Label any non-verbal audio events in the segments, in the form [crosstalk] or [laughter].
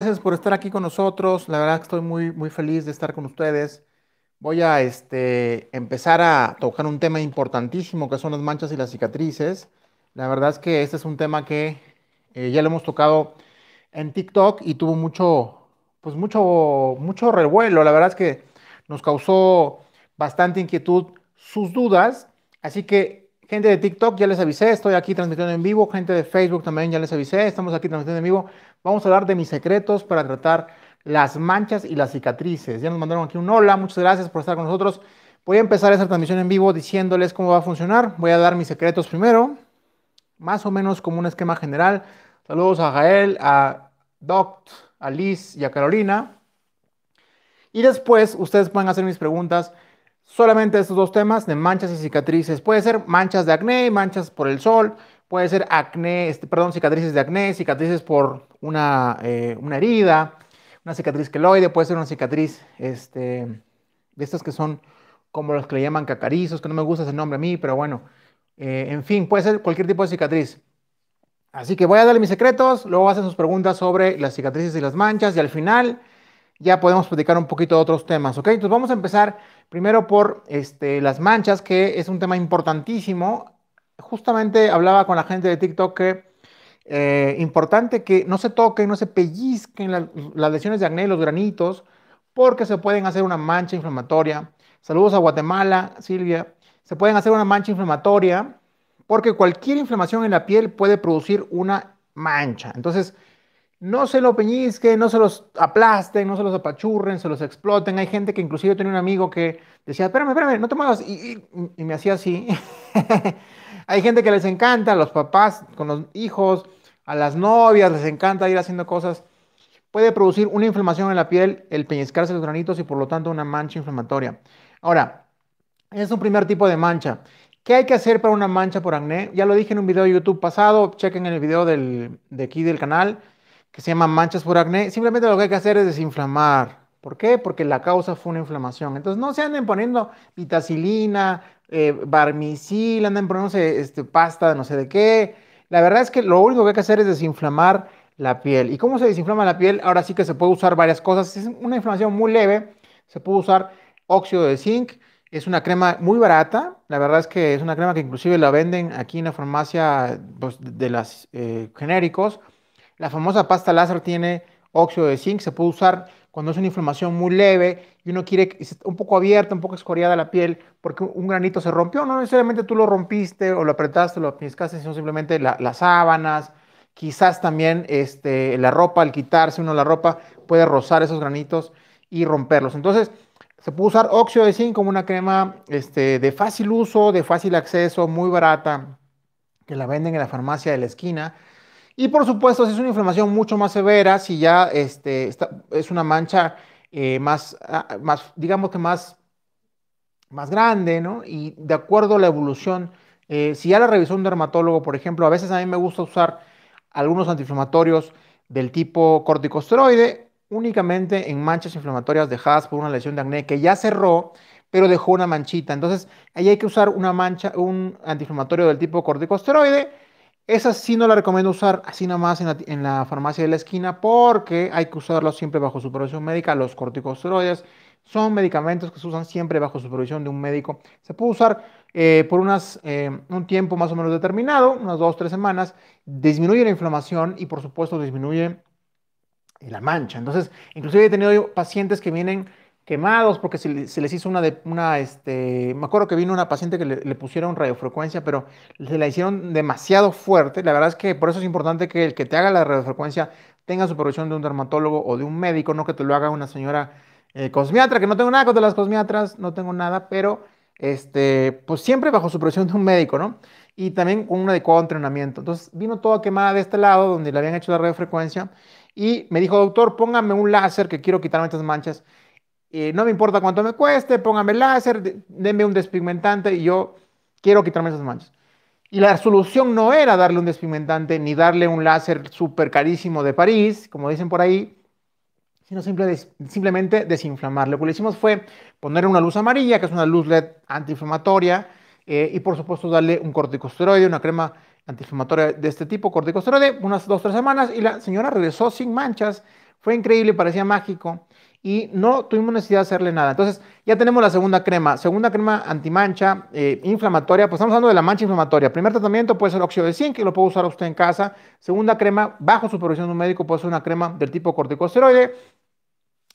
gracias por estar aquí con nosotros. La verdad que estoy muy, muy feliz de estar con ustedes. Voy a este, empezar a tocar un tema importantísimo que son las manchas y las cicatrices. La verdad es que este es un tema que eh, ya lo hemos tocado en TikTok y tuvo mucho, pues mucho, mucho revuelo. La verdad es que nos causó bastante inquietud sus dudas. Así que, gente de TikTok, ya les avisé, estoy aquí transmitiendo en vivo. Gente de Facebook también, ya les avisé, estamos aquí transmitiendo en vivo. Vamos a hablar de mis secretos para tratar las manchas y las cicatrices. Ya nos mandaron aquí un hola, muchas gracias por estar con nosotros. Voy a empezar esta transmisión en vivo diciéndoles cómo va a funcionar. Voy a dar mis secretos primero, más o menos como un esquema general. Saludos a Jael, a Doc, a Liz y a Carolina. Y después ustedes pueden hacer mis preguntas solamente de estos dos temas de manchas y cicatrices. Puede ser manchas de acné, manchas por el sol, Puede ser acné, este, perdón, cicatrices de acné, cicatrices por eh, una, herida, una cicatriz queloide, puede ser una cicatriz este, de estas que son como las que le llaman cacarizos, que no me gusta ese nombre a mí, pero bueno, eh, en fin, puede ser cualquier tipo de cicatriz. Así que voy a darle mis secretos, luego hacen sus preguntas sobre las cicatrices y las manchas y al final ya podemos platicar un poquito de otros temas, ¿ok? Entonces vamos a empezar primero por este, las manchas, que es un tema importantísimo justamente hablaba con la gente de TikTok que eh, importante que no se toquen, no se pellizquen las lesiones de acné, y los granitos, porque se pueden hacer una mancha inflamatoria. Saludos a Guatemala, Silvia. Se pueden hacer una mancha inflamatoria porque cualquier inflamación en la piel puede producir una mancha. Entonces, no se lo peñisquen, no se los aplasten, no se los apachurren, se los exploten. Hay gente que inclusive tenía un amigo que decía, espérame, espérame, no te y me hacía así. [laughs] Hay gente que les encanta, a los papás con los hijos, a las novias, les encanta ir haciendo cosas. Puede producir una inflamación en la piel, el peñizcarse los granitos y por lo tanto una mancha inflamatoria. Ahora, es un primer tipo de mancha. ¿Qué hay que hacer para una mancha por acné? Ya lo dije en un video de YouTube pasado, chequen el video de aquí del canal que se llama manchas por acné. Simplemente lo que hay que hacer es desinflamar. ¿Por qué? Porque la causa fue una inflamación. Entonces no se anden poniendo vitacilina, eh, barmicil, andan poniéndose este, pasta, no sé de qué. La verdad es que lo único que hay que hacer es desinflamar la piel. ¿Y cómo se desinflama la piel? Ahora sí que se puede usar varias cosas. Es una inflamación muy leve. Se puede usar óxido de zinc. Es una crema muy barata. La verdad es que es una crema que inclusive la venden aquí en la farmacia pues, de los eh, genéricos. La famosa pasta láser tiene óxido de zinc. Se puede usar cuando es una inflamación muy leve y uno quiere un poco abierta, un poco escoriada la piel, porque un granito se rompió, no necesariamente tú lo rompiste o lo apretaste, lo piscaste, sino simplemente las sábanas, quizás también este, la ropa, al quitarse uno la ropa, puede rozar esos granitos y romperlos. Entonces, se puede usar óxido de zinc como una crema este, de fácil uso, de fácil acceso, muy barata, que la venden en la farmacia de la esquina y por supuesto, si es una inflamación mucho más severa, si ya este, es una mancha eh, más, ah, más, digamos que más, más grande, ¿no? Y de acuerdo a la evolución, eh, si ya la revisó un dermatólogo, por ejemplo, a veces a mí me gusta usar algunos antiinflamatorios del tipo corticosteroide únicamente en manchas inflamatorias dejadas por una lesión de acné que ya cerró, pero dejó una manchita. Entonces, ahí hay que usar una mancha, un antiinflamatorio del tipo corticosteroide esa sí no la recomiendo usar así nomás en la, en la farmacia de la esquina porque hay que usarlos siempre bajo supervisión médica. Los corticosteroides son medicamentos que se usan siempre bajo supervisión de un médico. Se puede usar eh, por unas, eh, un tiempo más o menos determinado, unas dos, tres semanas. Disminuye la inflamación y por supuesto disminuye la mancha. Entonces, inclusive he tenido pacientes que vienen quemados, porque se, les hizo una, de, una este, me acuerdo que vino una paciente que le, pusieron radiofrecuencia, pero se la hicieron demasiado fuerte. La verdad es que por eso es importante que el que te haga la radiofrecuencia tenga supervisión de un dermatólogo o de un médico, no que te lo haga una señora eh, cosmiatra, que no tengo nada contra las cosmiatras, no tengo nada, pero este, pues siempre bajo supervisión de un médico, ¿no? Y también un adecuado entrenamiento. Entonces vino toda quemada de este lado, donde le habían hecho la radiofrecuencia, y me dijo, doctor, póngame un láser que quiero quitarme estas manchas. Eh, no me importa cuánto me cueste, póngame láser, denme un despigmentante y yo quiero quitarme esas manchas. Y la solución no era darle un despigmentante ni darle un láser súper carísimo de París, como dicen por ahí, sino simplemente desinflamar. Lo que le hicimos fue ponerle una luz amarilla, que es una luz LED antiinflamatoria, eh, y por supuesto darle un corticosteroide, una crema antiinflamatoria de este tipo, corticosteroide, unas dos o tres semanas, y la señora regresó sin manchas. Fue increíble, parecía mágico y no tuvimos necesidad de hacerle nada. Entonces, ya tenemos la segunda crema. Segunda crema antimancha, eh, inflamatoria. Pues estamos hablando de la mancha inflamatoria. Primer tratamiento puede ser el óxido de zinc, que lo puede usar usted en casa. Segunda crema, bajo supervisión de un médico, puede ser una crema del tipo corticosteroide.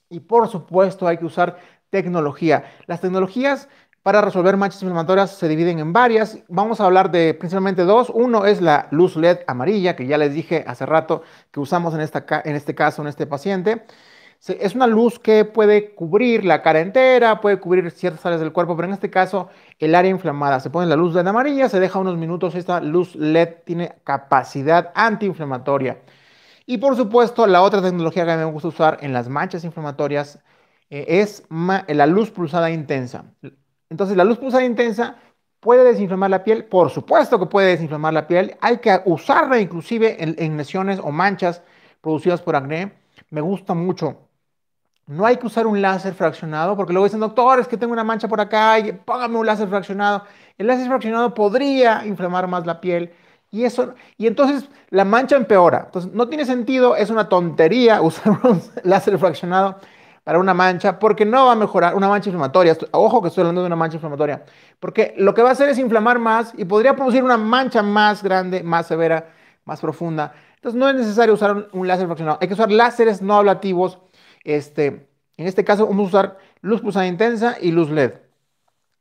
Y por supuesto, hay que usar tecnología. Las tecnologías para resolver manchas inflamatorias se dividen en varias. Vamos a hablar de principalmente dos. Uno es la luz LED amarilla, que ya les dije hace rato que usamos en, esta, en este caso, en este paciente es una luz que puede cubrir la cara entera, puede cubrir ciertas áreas del cuerpo, pero en este caso el área inflamada. Se pone la luz de amarilla, se deja unos minutos. Esta luz LED tiene capacidad antiinflamatoria. Y por supuesto, la otra tecnología que me gusta usar en las manchas inflamatorias eh, es la luz pulsada intensa. Entonces, la luz pulsada intensa puede desinflamar la piel, por supuesto que puede desinflamar la piel. Hay que usarla inclusive en lesiones o manchas producidas por acné. Me gusta mucho no hay que usar un láser fraccionado porque luego dicen, doctor, es que tengo una mancha por acá, y póngame un láser fraccionado. El láser fraccionado podría inflamar más la piel y eso, y entonces la mancha empeora. Entonces, no tiene sentido, es una tontería [laughs] usar un láser fraccionado para una mancha porque no va a mejorar una mancha inflamatoria. Ojo que estoy hablando de una mancha inflamatoria, porque lo que va a hacer es inflamar más y podría producir una mancha más grande, más severa, más profunda. Entonces, no es necesario usar un, láser fraccionado. Hay que usar láseres no ablativos este, en este caso vamos a usar luz pulsada intensa y luz LED.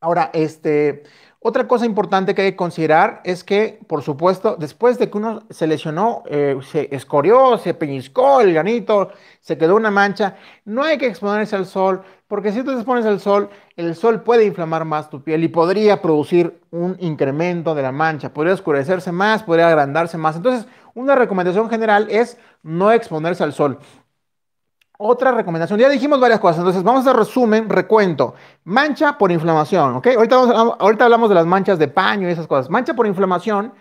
Ahora, este, otra cosa importante que hay que considerar es que, por supuesto, después de que uno se lesionó, eh, se escorió, se peñiscó el granito, se quedó una mancha, no hay que exponerse al sol, porque si tú te expones al sol, el sol puede inflamar más tu piel y podría producir un incremento de la mancha, podría oscurecerse más, podría agrandarse más. Entonces, una recomendación general es no exponerse al sol otra recomendación. Ya dijimos varias cosas, entonces vamos a resumen, recuento. Mancha por inflamación, ¿ok? Ahorita, hablamos de las manchas de paño y esas cosas. Mancha por inflamación,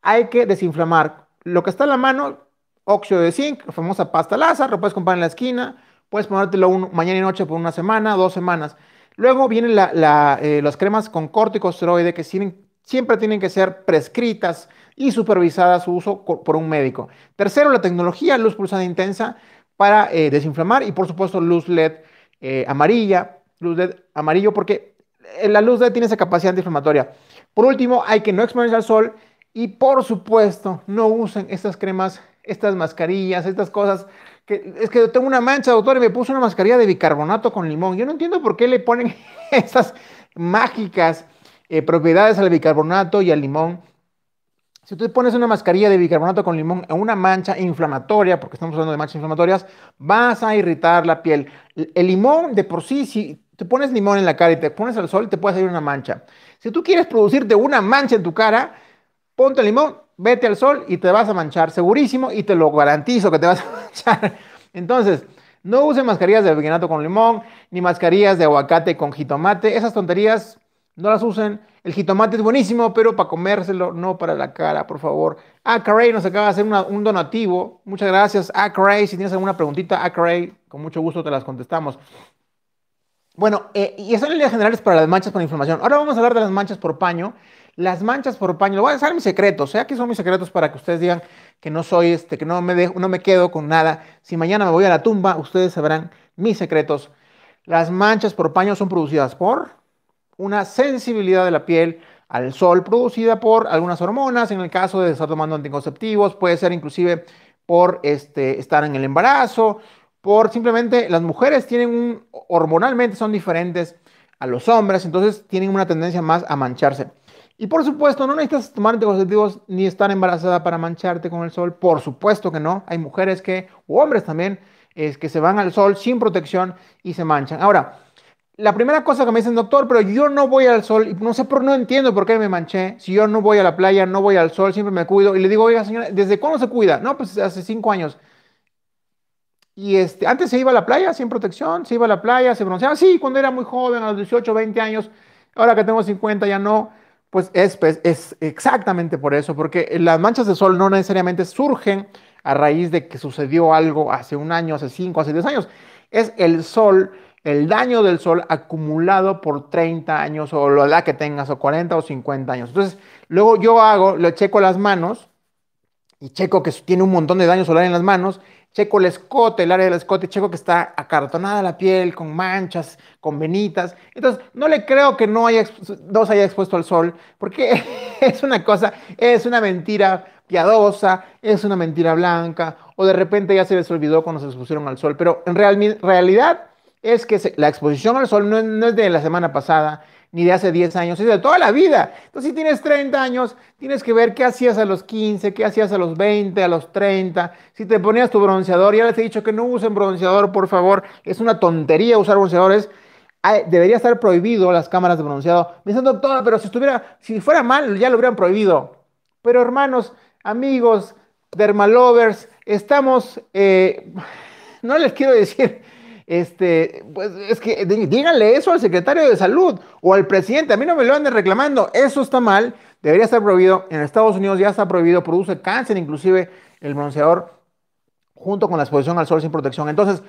hay que desinflamar. Lo que está en la mano, óxido de zinc, famosa pasta láser, lo puedes comprar en la esquina, puedes ponértelo mañana y noche por una semana, dos semanas. Luego vienen eh, las cremas con corticosteroide que siempre tienen que ser prescritas y supervisadas su uso por un médico. Tercero, la tecnología, luz pulsada intensa para eh, desinflamar y por supuesto luz LED eh, amarilla, luz LED amarillo porque eh, la luz LED tiene esa capacidad antiinflamatoria. Por último, hay que no exponerse al sol y por supuesto no usen estas cremas, estas mascarillas, estas cosas. Que, es que tengo una mancha, doctor, y me puso una mascarilla de bicarbonato con limón. Yo no entiendo por qué le ponen [laughs] esas mágicas propiedades al bicarbonato y al limón si tú te pones una mascarilla de bicarbonato con limón en una mancha inflamatoria, porque estamos hablando de manchas inflamatorias, vas a irritar la piel. El limón de por sí, si te pones limón en la cara y te pones al sol, te puede salir una mancha. Si tú quieres producirte una mancha en tu cara, ponte el limón, vete al sol y te vas a manchar, segurísimo, y te lo garantizo que te vas a [laughs] manchar. Entonces, no uses mascarillas de bicarbonato con limón, ni mascarillas de aguacate con jitomate. Esas tonterías no las usen. El jitomate es buenísimo, pero para comérselo, no para la cara, por favor. Acray nos acaba de hacer un donativo. Muchas gracias, a Acray. Si tienes alguna preguntita, Acray, con mucho gusto te las contestamos. Bueno, eh, y eso en general generales para las manchas por información. Ahora vamos a hablar de las manchas por paño. Las manchas por paño, lo voy a dejar mis secretos. sea ¿eh? Aquí son mis secretos para que ustedes digan que no soy este, que no me, dejo, no me quedo con nada. Si mañana me voy a la tumba, ustedes sabrán mis secretos. Las manchas por paño son producidas por una sensibilidad de la piel al sol producida por algunas hormonas, en el caso de estar tomando anticonceptivos, puede ser inclusive por este, estar en el embarazo, por simplemente las mujeres tienen un, hormonalmente son diferentes a los hombres, entonces tienen una tendencia más a mancharse. Y por supuesto, no necesitas tomar anticonceptivos ni estar embarazada para mancharte con el sol, por supuesto que no, hay mujeres que, o hombres también, es que se van al sol sin protección y se manchan. Ahora, la primera cosa que me dicen, doctor, pero yo no voy al sol, y no sé por, no entiendo por qué me manché, si yo no voy a la playa, no voy al sol, siempre me cuido, y le digo, oiga señora, ¿desde cuándo se cuida? No, pues hace cinco años. Y este, antes se iba a la playa sin protección, se iba a la playa, se bronceaba, sí, cuando era muy joven, a los 18, 20 años, ahora que tengo 50 ya no, pues es, pues, es exactamente por eso, porque las manchas de sol no necesariamente surgen a raíz de que sucedió algo hace un año, hace cinco, hace diez años, es el sol el daño del sol acumulado por 30 años o la edad que tengas o 40 o 50 años. Entonces, luego yo hago, le checo las manos y checo que tiene un montón de daño solar en las manos, checo el escote, el área del escote, checo que está acartonada la piel, con manchas, con venitas. Entonces, no le creo que no, haya, dos haya expuesto al sol, porque [laughs] es una cosa, es una mentira piadosa, es una mentira blanca, o de repente ya se les olvidó cuando se expusieron al sol, pero en realidad es que la exposición al sol no es, de la semana pasada ni de hace 10 años, es de toda la vida. Entonces, si tienes 30 años, tienes que ver qué hacías a los 15, qué hacías a los 20, a los 30, si te ponías tu bronceador. Ya les he dicho que no usen bronceador, por favor. Es una tontería usar bronceadores. debería estar prohibido las cámaras de bronceado. Me pero si estuviera, si fuera mal, ya lo hubieran prohibido. Pero hermanos, amigos, dermalovers, estamos, eh, no les quiero decir este, pues es que díganle eso al secretario de salud o al presidente, a mí no me lo anden reclamando, eso está mal, debería estar prohibido, en Estados Unidos ya está prohibido, produce cáncer inclusive el bronceador junto con la exposición al sol sin protección. Entonces,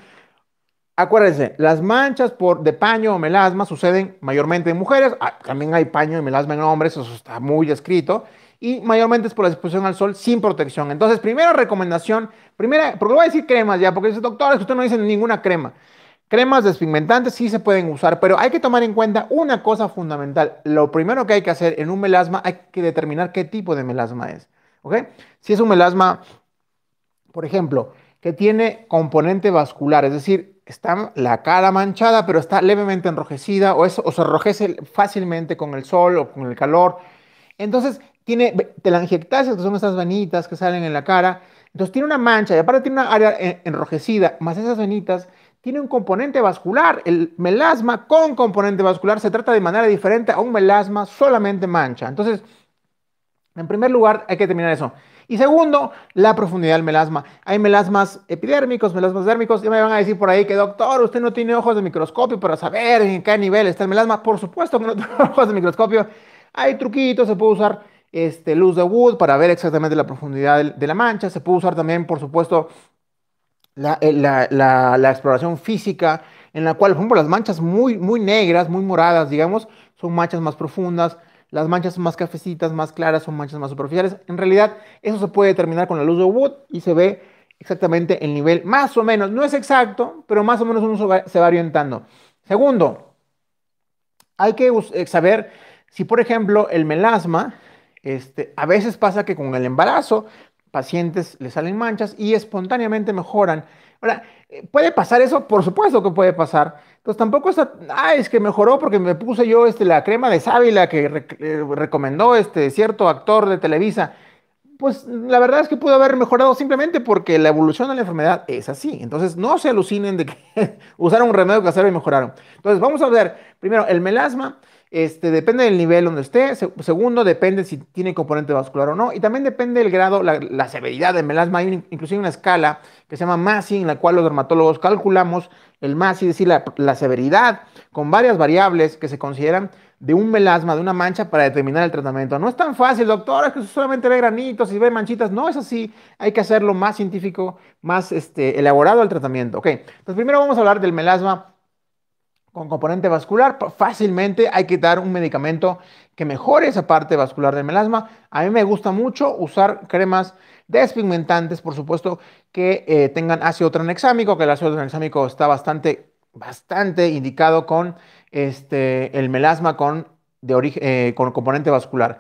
Acuérdense, las manchas por, de paño o melasma suceden mayormente en mujeres, ah, también hay paño y melasma en hombres, eso está muy escrito, y mayormente es por la exposición al sol sin protección. Entonces, primera recomendación, primera, porque voy a decir cremas ya, porque dice, doctores, usted no dicen ninguna crema. Cremas despigmentantes sí se pueden usar, pero hay que tomar en cuenta una cosa fundamental. Lo primero que hay que hacer en un melasma, hay que determinar qué tipo de melasma es. Si es un melasma, por ejemplo, que tiene componente vascular, es decir, está la cara manchada, pero está levemente enrojecida o, se enrojece fácilmente con el sol o con el calor. Entonces, tiene telangiectasias, que son esas venitas que salen en la cara. Entonces, tiene una mancha y aparte tiene una área eh, enrojecida, más esas venitas tiene un componente vascular. El melasma con componente vascular se trata de manera diferente a un melasma solamente mancha. Entonces, en primer lugar, hay que terminar eso. Y segundo, la profundidad del melasma. Hay melasmas epidérmicos, melasmas dérmicos. Ya me van a decir por ahí que, doctor, usted no tiene ojos de microscopio para saber en qué nivel está el melasma. Por supuesto que no [laughs] tiene ojos de microscopio. Hay truquitos, se puede usar este, luz de Wood para ver exactamente la profundidad de la mancha. Se puede usar también, por supuesto, eh, la, exploración física, en la cual, por ejemplo, las manchas muy, muy negras, muy moradas, digamos, son manchas más profundas las manchas más cafecitas, más claras son manchas más superficiales. En realidad, eso se puede determinar con la luz de Wood y se ve exactamente el nivel, más o menos, no es exacto, pero más o menos uno se va orientando. Segundo, hay que eh, saber si, por ejemplo, el melasma, este, a veces pasa que con el embarazo, pacientes le salen manchas y espontáneamente mejoran Ahora, eh, ¿puede pasar eso? Por supuesto que puede pasar. Entonces tampoco es que mejoró porque me puse yo este, la crema de sábila que eh, recomendó este cierto actor de Televisa. Pues la verdad es que pudo haber mejorado simplemente porque la evolución de la enfermedad es así. Entonces no se alucinen de que [laughs] usaron un remedio casero y mejoraron. Entonces vamos a ver primero el melasma. Este, depende del nivel donde esté. Segundo, depende si tiene componente vascular o no. Y también depende del grado, la, severidad del melasma. Hay inclusive una escala que se llama MASI, en la cual los dermatólogos calculamos el MASI, es decir, la, severidad con varias variables que se consideran de un melasma, de una mancha, para determinar el tratamiento. No es tan fácil, doctor, es que solamente ve granitos y ve manchitas. No es así. Hay que hacerlo más científico, más este, elaborado el tratamiento. Ok, entonces primero vamos a hablar del melasma con componente vascular, fácilmente hay que dar un medicamento que mejore esa parte vascular del melasma. A mí me gusta mucho usar cremas despigmentantes, por supuesto, que eh, tengan ácido tranexámico, que el ácido tranexámico está bastante, bastante indicado con este, el melasma con, de eh, con componente vascular.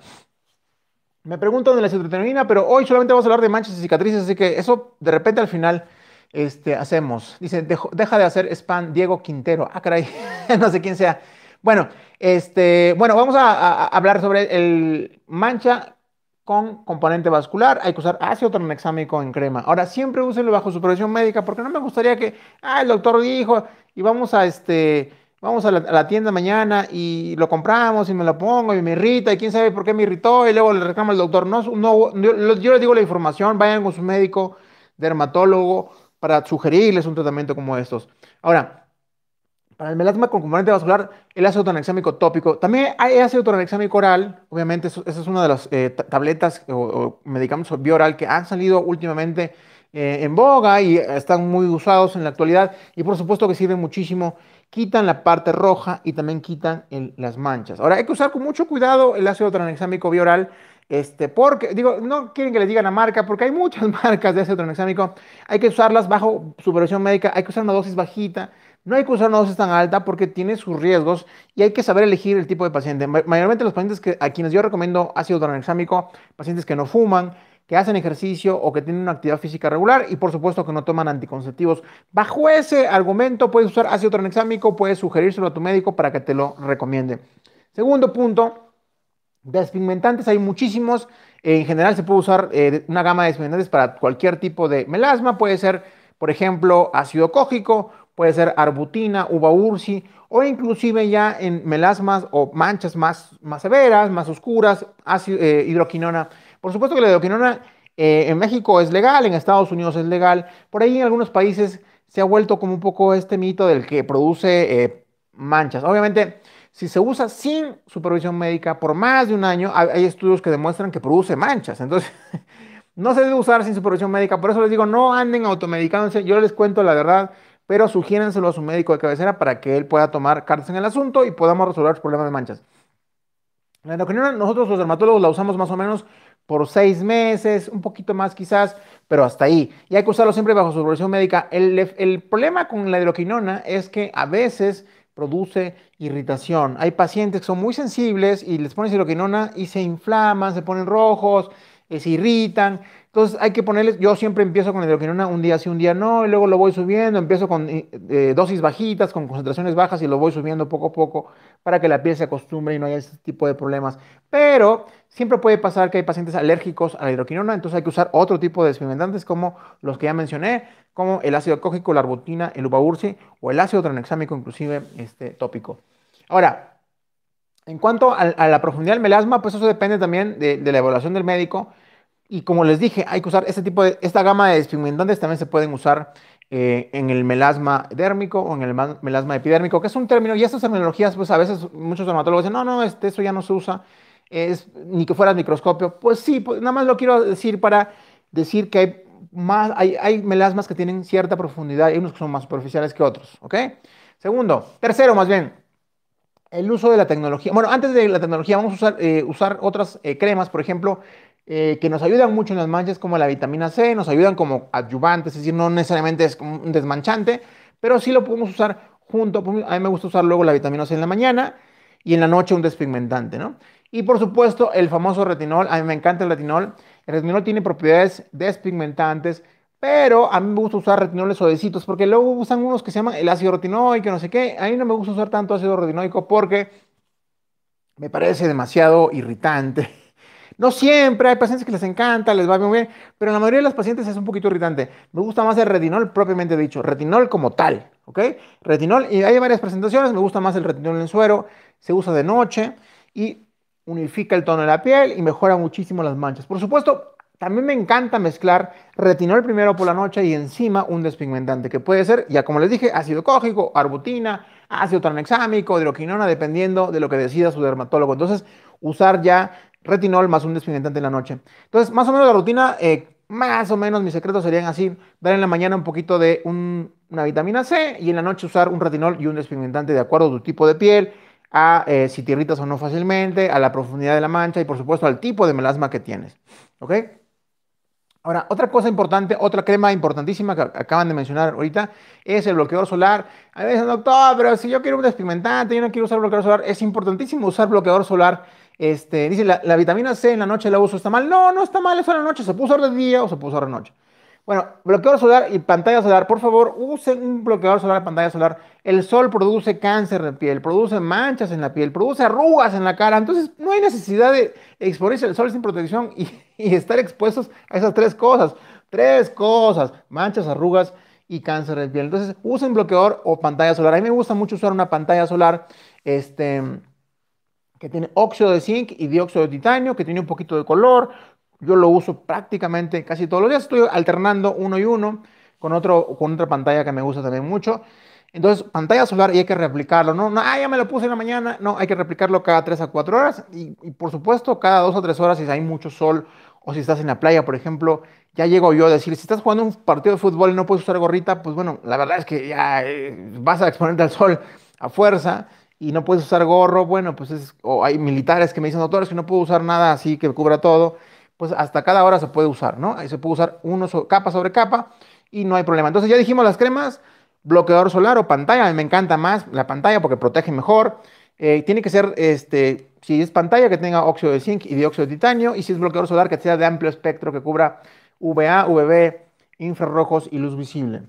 Me preguntan de la citrullinina, pero hoy solamente vamos a hablar de manchas y cicatrices, así que eso de repente al final este, hacemos. Dice, deja de hacer spam Diego Quintero. Ah, caray, [laughs] no sé quién sea. Bueno, este, bueno, vamos a, hablar sobre el mancha con componente vascular, hay que usar otro tranexámico en crema. Ahora, siempre úsenlo bajo supervisión médica, porque no me gustaría que, ah, el doctor dijo, y vamos a este, vamos a la, tienda mañana y lo compramos y me lo pongo y me irrita, y quién sabe por qué me irritó, y luego le reclamo al doctor. No, yo, yo les digo la información, vayan con su médico, dermatólogo, para sugerirles un tratamiento como estos. Ahora, para el melasma con componente vascular, el ácido tranexámico tópico. También hay ácido tranexámico oral. Obviamente, esa es una de las eh, tabletas o, o, medicamentos bioral que han salido últimamente eh, en boga y están muy usados en la actualidad. Y por supuesto que sirven muchísimo. Quitan la parte roja y también quitan las manchas. Ahora, hay que usar con mucho cuidado el ácido tranexámico bioral este, porque, digo, no quieren que les digan la marca, porque hay muchas [laughs] marcas de ácido tranexámico. Hay que usarlas bajo supervisión médica, hay que usar una dosis bajita, no hay que usar una dosis tan alta porque tiene sus riesgos y hay que saber elegir el tipo de paciente. Mayormente los pacientes que, a quienes yo recomiendo ácido tranexámico, pacientes que no fuman, que hacen ejercicio o que tienen una actividad física regular y por supuesto que no toman anticonceptivos. Bajo ese argumento puedes usar ácido tranexámico, puedes sugerírselo a tu médico para que te lo recomiende. Segundo punto, Despigmentantes hay muchísimos. Eh, en general se puede usar eh, una gama de despigmentantes para cualquier tipo de melasma. Puede ser, por ejemplo, ácido cógico, puede ser arbutina, uva ursi, o inclusive ya en melasmas o manchas más, más severas, más oscuras, eh, hidroquinona. Por supuesto que la hidroquinona en México es legal, en Estados Unidos es legal. Por ahí en algunos países se ha vuelto como un poco este mito del que produce manchas. Obviamente si se usa sin supervisión médica por más de un año, hay estudios que demuestran que produce manchas. Entonces, [laughs] no se debe usar sin supervisión médica. Por eso les digo, no anden automedicándose. Yo les cuento la verdad, pero sugiérenselo a su médico de cabecera para que él pueda tomar cartas en el asunto y podamos resolver los problemas de manchas. La hidroquinona, nosotros los dermatólogos la usamos más o menos por seis meses, un poquito más quizás, pero hasta ahí. Y hay que usarlo siempre bajo supervisión médica. El, el problema con la hidroquinona es que a veces produce irritación. Hay pacientes que son muy sensibles y les ponen siloquinona y se inflaman, se ponen rojos, que eh, se irritan. Entonces hay que ponerles, yo siempre empiezo con hidroquinona un día sí, un día no, y luego lo voy subiendo, empiezo con eh, eh, dosis bajitas, con concentraciones bajas y lo voy subiendo poco a poco para que la piel se acostumbre y no haya ese tipo de problemas. Pero siempre puede pasar que hay pacientes alérgicos a la hidroquinona, entonces hay que usar otro tipo de despigmentantes como los que ya mencioné, como el ácido cógico, la arbutina, el ubaurce o el ácido tranexámico inclusive este, tópico. Ahora, en cuanto a, la profundidad del melasma, pues eso depende también de, la evaluación del médico y como les dije, hay que usar este tipo de, esta gama de despigmentantes también se pueden usar eh, en el melasma dérmico o en el melasma epidérmico, que es un término, y estas terminologías, pues a veces muchos dermatólogos dicen, no, no, esto eso ya no se usa, es, ni que fuera microscopio. Pues sí, pues, nada más lo quiero decir para decir que hay, más, hay, hay melasmas que tienen cierta profundidad, hay unos que son más superficiales que otros, ¿ok? Segundo, tercero más bien, el uso de la tecnología. Bueno, antes de la tecnología vamos a usar, eh, usar otras eh, cremas, por ejemplo, eh, que nos ayudan mucho en las manchas como la vitamina C, nos ayudan como adyuvantes, es decir, no necesariamente es un desmanchante, pero sí lo podemos usar junto, a mí me gusta usar luego la vitamina C en la mañana y en la noche un despigmentante, ¿no? Y por supuesto el famoso retinol, a mí me encanta el retinol, el retinol tiene propiedades despigmentantes, pero a mí me gusta usar retinoles suavecitos, porque luego usan unos que se llaman el ácido retinoico, no sé qué, a mí no me gusta usar tanto ácido retinoico porque me parece demasiado irritante no siempre, hay pacientes que les encanta, les va muy bien, pero en la mayoría de los pacientes es un poquito irritante. Me gusta más el retinol propiamente dicho, retinol como tal, ¿ok? Retinol, y hay varias presentaciones, me gusta más el retinol en suero, se usa de noche y unifica el tono de la piel y mejora muchísimo las manchas. Por supuesto, también me encanta mezclar retinol primero por la noche y encima un despigmentante, que puede ser, ya como les dije, ácido cógico, arbutina, ácido tranexámico, hidroquinona, dependiendo de lo que decida su dermatólogo. Entonces, usar ya retinol más un despigmentante en la noche. Entonces, más o menos la rutina, eh, más o menos mis secretos serían así, dar en la mañana un poquito de una vitamina C y en la noche usar un retinol y un despigmentante de acuerdo a tu tipo de piel, a eh, si te irritas o no fácilmente, a la profundidad de la mancha y por supuesto al tipo de melasma que tienes. ¿Ok? Ahora, otra cosa importante, otra crema importantísima que acaban de mencionar ahorita es el bloqueador solar. A veces, doctor, pero si yo quiero un despigmentante, yo no quiero usar bloqueador solar, es importantísimo usar bloqueador solar este, dice, la, vitamina C en la noche la uso, ¿está mal? No, no está mal, eso en la noche, se puso hora de día o se puso ahora de noche. Bueno, bloqueador solar y pantalla solar, por favor, usen un bloqueador solar pantalla solar. El sol produce cáncer de piel, produce manchas en la piel, produce arrugas en la cara, entonces no hay necesidad de exponerse al sol sin protección y, estar expuestos a esas tres cosas. Tres cosas, manchas, arrugas y cáncer de piel. Entonces, usen bloqueador o pantalla solar. A mí me gusta mucho usar una pantalla solar, este que tiene óxido de zinc y dióxido de titanio, que tiene un poquito de color. Yo lo uso prácticamente casi todos los días. Estoy alternando uno y uno con, otro, con otra pantalla que me gusta también mucho. Entonces, pantalla solar y hay que replicarlo. No, no ah, ya me lo puse en la mañana. No, hay que replicarlo cada 3 a 4 horas. Y, por supuesto, cada 2 o 3 horas si hay mucho sol o si estás en la playa, por ejemplo, ya llego yo a decir, si estás jugando un partido de fútbol y no puedes usar gorrita, pues bueno, la verdad es que ya eh, vas a exponerte al sol a fuerza y no puedes usar gorro, bueno, pues es, o hay militares que me dicen, doctor, que no puedo usar nada así que cubra todo, pues hasta cada hora se puede usar, ¿no? Ahí se puede usar uno capa sobre capa y no hay problema. Entonces ya dijimos las cremas, bloqueador solar o pantalla, me encanta más la pantalla porque protege mejor. Eh, tiene que ser, este, si es pantalla, que tenga óxido de zinc y dióxido de titanio, y si es bloqueador solar, que sea de amplio espectro, que cubra VA, UVB, infrarrojos y luz visible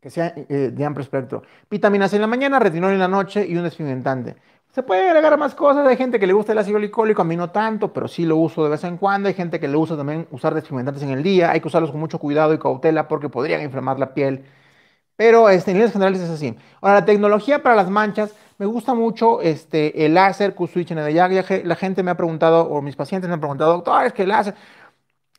que sea eh, de amplio espectro. C en la mañana, retinol en la noche y un despigmentante. Se puede agregar más cosas, hay gente que le gusta el ácido glicólico, a mí no tanto, pero sí lo uso de vez en cuando, hay gente que le gusta también usar despigmentantes en el día, hay que usarlos con mucho cuidado y cautela porque podrían inflamar la piel. Pero este, en líneas generales es así. Ahora, la tecnología para las manchas, me gusta mucho este, el láser, Q-Switch en el La gente me ha preguntado, o mis pacientes me han preguntado, doctor, es que el láser,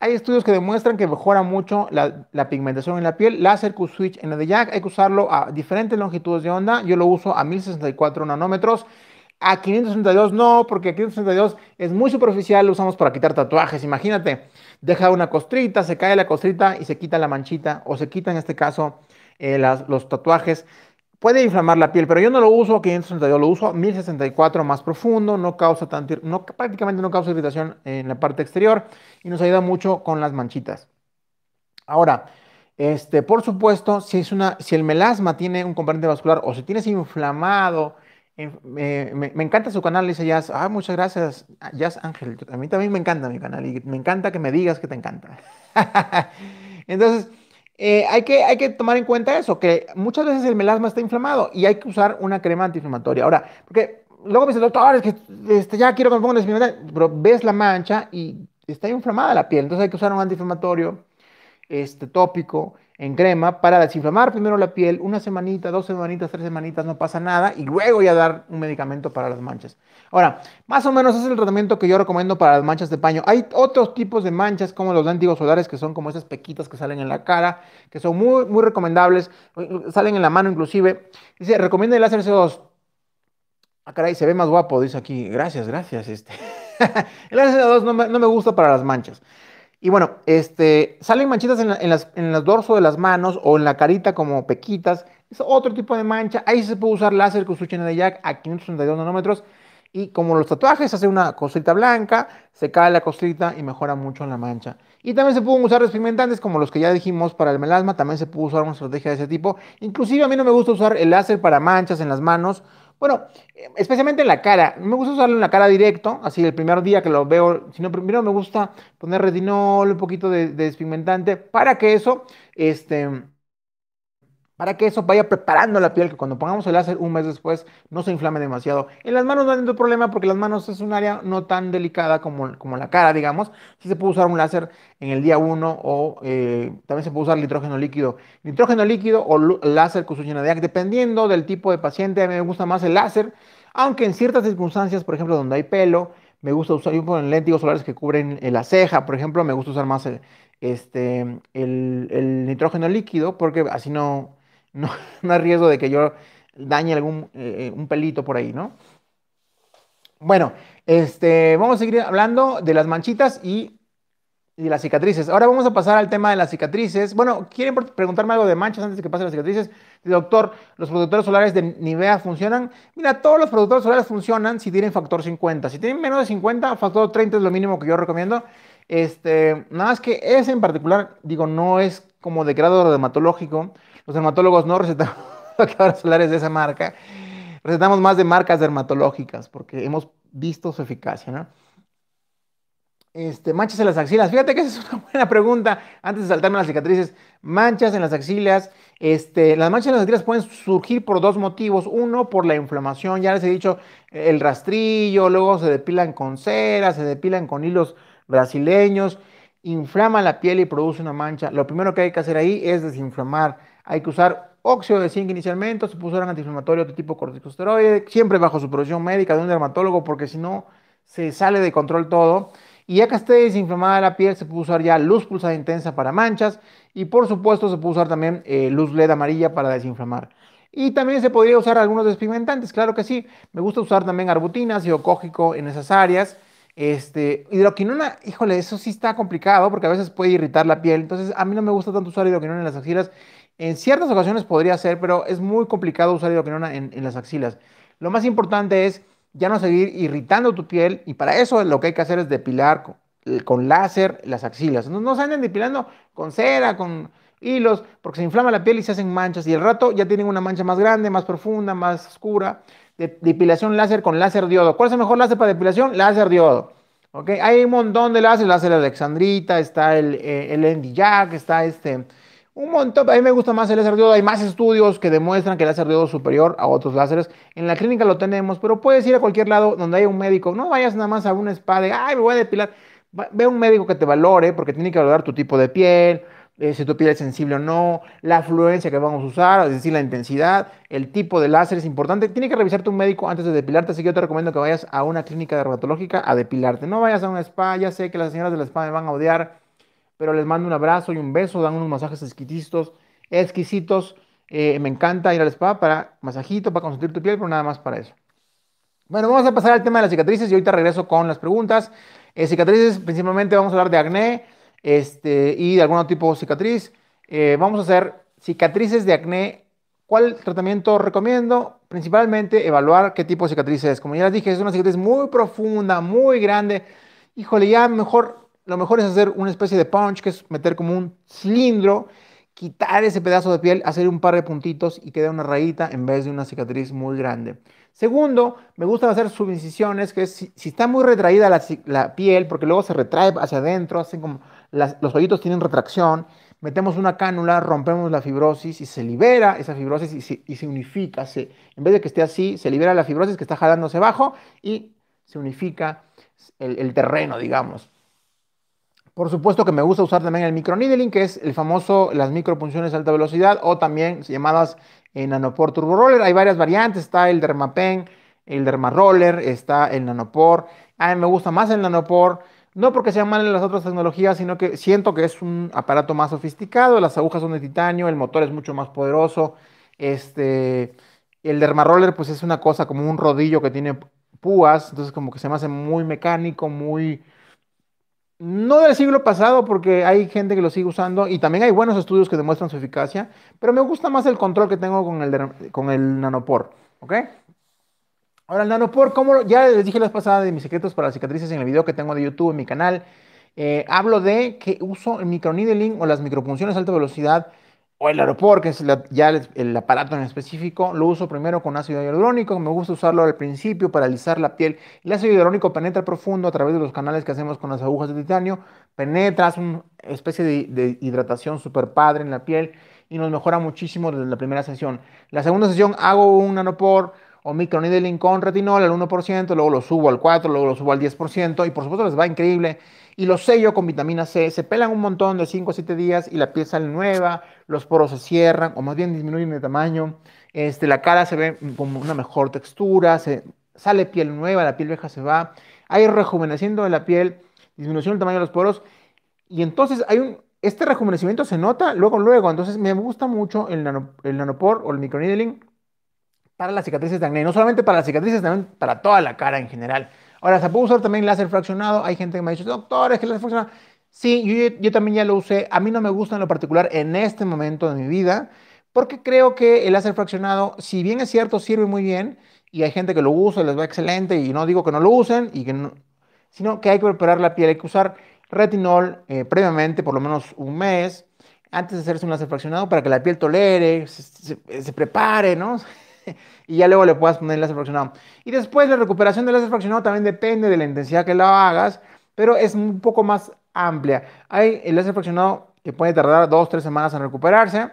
hay estudios que demuestran que mejora mucho la, pigmentación en la piel. Láser Q-Switch en la de Jack hay que usarlo a diferentes longitudes de onda. Yo lo uso a 1064 nanómetros. A 562 no, porque a 562 es muy superficial, lo usamos para quitar tatuajes. Imagínate, deja una costrita, se cae la costrita y se quita la manchita, o se quita en este caso eh, los tatuajes. Puede inflamar la piel, pero yo no lo uso 532, yo lo uso 1064 más profundo, no causa tanto, no, prácticamente no causa irritación en la parte exterior y nos ayuda mucho con las manchitas. Ahora, este, por supuesto, si, es una, si el melasma tiene un componente vascular o si tienes inflamado, eh, me, encanta su canal, dice Jazz. Ah, muchas gracias, Jazz Ángel. A mí también me encanta mi canal y me encanta que me digas que te encanta. [laughs] Entonces, eh, hay, que, hay que tomar en cuenta eso, que muchas veces el melasma está inflamado y hay que usar una crema antiinflamatoria. Ahora, porque luego me dicen, doctor, ah, es que este, ya quiero que me pongan desinflamatorio, pero ves la mancha y está inflamada la piel, entonces hay que usar un antiinflamatorio este, tópico en crema para desinflamar primero la piel, una semanita, dos semanitas, tres semanitas, no pasa nada, y luego ya dar un medicamento para las manchas. Ahora, más o menos es el tratamiento que yo recomiendo para las manchas de paño. Hay otros tipos de manchas como los antiguos solares, que son como esas pequitas que salen en la cara, que son muy, muy recomendables, salen en la mano inclusive. Dice, recomienda el láser CO2. Ah, caray, se ve más guapo, dice aquí. Gracias, gracias. Este. [laughs] el láser CO2 no me, no me gusta para las manchas. Y bueno, este, salen manchitas en, las, el dorso de las manos o en la carita como pequitas. Es otro tipo de mancha. Ahí se puede usar láser con su chena de jack a 532 nanómetros. Y como los tatuajes, hace una cosita blanca, se cae la cosita y mejora mucho la mancha. Y también se pueden usar despigmentantes como los que ya dijimos para el melasma. También se puede usar una estrategia de ese tipo. Inclusive a mí no me gusta usar el láser para manchas en las manos bueno, especialmente en la cara. Me gusta usarlo en la cara directo, así el primer día que lo veo. no primero me gusta poner retinol, un poquito de, de despigmentante, para que eso este, para que eso vaya preparando la piel, que cuando pongamos el láser un mes después no se inflame demasiado. En las manos no hay ningún problema porque las manos es un área no tan delicada como, como la cara, digamos. Sí se puede usar un láser en el día 1 o eh, también se puede usar nitrógeno líquido. Nitrógeno líquido o láser con dependiendo del tipo de paciente, a mí me gusta más el láser, aunque en ciertas circunstancias, por ejemplo, donde hay pelo, me gusta usar, yo con lentes solares que cubren eh, la ceja, por ejemplo, me gusta usar más eh, este, el nitrógeno líquido porque así no no, [laughs] no hay riesgo de que yo dañe algún eh, eh, un pelito por ahí, ¿no? Bueno, este, vamos a seguir hablando de las manchitas y, de las cicatrices. Ahora vamos a pasar al tema de las cicatrices. Bueno, ¿quieren preguntarme algo de manchas antes de que pasen las cicatrices? Doctor, ¿los productores solares de Nivea funcionan? Mira, todos los productores solares funcionan si tienen factor 50. Si tienen menos de 50, factor 30 es lo mínimo que yo recomiendo. Este, nada más que ese en particular, digo, no es como de grado dermatológico los dermatólogos no recetamos bloqueadores [laughs] solares de esa marca. Recetamos más de marcas dermatológicas porque hemos visto su eficacia, ¿no? Este, manchas en las axilas. Fíjate que esa es una [laughs] buena pregunta. Antes de saltarme las cicatrices, manchas en las axilas. Este, las manchas en las axilas pueden surgir por dos motivos. Uno, por la inflamación. Ya les he dicho, eh, el rastrillo, luego se depilan con cera, se depilan con hilos brasileños. Inflama la piel y produce una mancha. Lo primero que hay que hacer ahí es desinflamar hay que usar óxido de zinc inicialmente, se puso antiinflamatorio de tipo corticosteroide, siempre bajo supervisión médica de un dermatólogo, porque si no se sale de control todo. Y ya que esté desinflamada la piel, se puede usar ya luz pulsada intensa para manchas y por supuesto se puede usar también eh, luz LED amarilla para desinflamar. Y también se podría usar algunos despigmentantes, claro que sí. Me gusta usar también arbutina, ácido cógico en esas áreas. Este, hidroquinona, híjole, eso sí está complicado porque a veces puede irritar la piel. Entonces, a mí no me gusta tanto usar hidroquinona en las axilas en ciertas ocasiones podría ser, pero es muy complicado usar hidroquinona en, en las axilas. Lo más importante es ya no seguir irritando tu piel y para eso lo que hay que hacer es depilar eh, con, láser las axilas. No, se anden depilando con cera, con hilos, porque se inflama la piel y se hacen manchas y al rato ya tienen una mancha más grande, más profunda, más oscura. De, depilación láser con láser diodo. ¿Cuál es el mejor láser para depilación? Láser diodo. Hay un montón de láser, láser Alexandrita, está el, eh, Jack, está este un montón, a mí me gusta más el láser diodo, hay más estudios que demuestran que el láser diodo es superior a otros láseres. En la clínica lo tenemos, pero puedes ir a cualquier lado donde haya un médico, no vayas nada más a un spa de, ay, me voy a depilar. Ve a un médico que te valore, porque tiene que valorar tu tipo de piel, eh, si tu piel es sensible o no, la fluencia que vamos a usar, es decir, la intensidad, el tipo de láser es importante. Tiene que revisarte un médico antes de depilarte, así que yo te recomiendo que vayas a una clínica dermatológica a depilarte. No vayas a un spa, ya sé que las señoras del spa me van a odiar pero les mando un abrazo y un beso, dan unos masajes exquisitos, exquisitos. Eh, me encanta ir al spa para masajito, para consentir tu piel, pero nada más para eso. Bueno, vamos a pasar al tema de las cicatrices y ahorita regreso con las preguntas. Eh, cicatrices, principalmente vamos a hablar de acné este, y de algún tipo de cicatriz. Eh, vamos a hacer cicatrices de acné. ¿Cuál tratamiento recomiendo? Principalmente evaluar qué tipo de cicatriz es. Como ya les dije, es una cicatriz muy profunda, muy grande. Híjole, ya mejor lo mejor es hacer una especie de punch, que es meter como un cilindro, quitar ese pedazo de piel, hacer un par de puntitos y queda una rayita en vez de una cicatriz muy grande. Segundo, me gusta hacer subincisiones, que es, si, está muy retraída la, piel, porque luego se retrae hacia adentro, hacen como los hoyitos tienen retracción, metemos una cánula, rompemos la fibrosis y se libera esa fibrosis y se, unifica. en vez de que esté así, se libera la fibrosis que está jalándose abajo y se unifica el terreno, digamos. Por supuesto que me gusta usar también el micro needling, que es el famoso, las micropunciones de alta velocidad o también llamadas en eh, Nanopore Turbo Roller. Hay varias variantes, está el Dermapen, el Dermaroller, está el Nanopore. A mí me gusta más el Nanopore, no porque sean malas las otras tecnologías, sino que siento que es un aparato más sofisticado, las agujas son de titanio, el motor es mucho más poderoso. Este, el Dermaroller pues es una cosa como un rodillo que tiene púas, entonces como que se me hace muy mecánico, muy no del siglo pasado, porque hay gente que lo sigue usando y también hay buenos estudios que demuestran su eficacia, pero me gusta más el control que tengo con el, con el nanopor, ¿ok? Ahora, el nanopor, como ya les dije la vez pasada de mis secretos para las cicatrices en el video que tengo de YouTube en mi canal, eh, hablo de que uso el microneedling o las micropunciones a alta velocidad o el aeropor, que es ya el, aparato en específico, lo uso primero con ácido hialurónico, me gusta usarlo al principio para alisar la piel. El ácido hialurónico penetra profundo a través de los canales que hacemos con las agujas de titanio, penetra, hace una especie de, hidratación super padre en la piel y nos mejora muchísimo desde la primera sesión. La segunda sesión hago un nanopor o microneedling con retinol al 1%, luego lo subo al 4%, luego lo subo al 10%, y por supuesto les va increíble. Y los sello con vitamina C, se pelan un montón de 5 o 7 días y la piel sale nueva, los poros se cierran, o más bien disminuyen de tamaño, este, la cara se ve con una mejor textura, sale piel nueva, la piel vieja se va, hay rejuveneciendo de la piel, disminución del tamaño de los poros, y entonces hay un, este rejuvenecimiento se nota luego, luego, entonces me gusta mucho el, nano, el nanopor o el microneedling, para las cicatrices de acné, no solamente para las cicatrices, también para toda la cara en general. Ahora, se puede usar también láser fraccionado. Hay gente que me ha dicho, doctor, es que el láser fraccionado. Sí, yo, yo también ya lo usé. A mí no me gusta en lo particular en este momento de mi vida, porque creo que el láser fraccionado, si bien es cierto, sirve muy bien y hay gente que lo usa, les va excelente y no digo que no lo usen, y que sino que hay que preparar la piel, hay que usar retinol eh, previamente, por lo menos un mes, antes de hacerse un láser fraccionado para que la piel tolere, se prepare, ¿no? [laughs] y ya luego le puedas poner el láser fraccionado. Y después la recuperación del láser fraccionado también depende de la intensidad que la hagas, pero es un poco más amplia. Hay el láser fraccionado que puede tardar 2-3 semanas en recuperarse.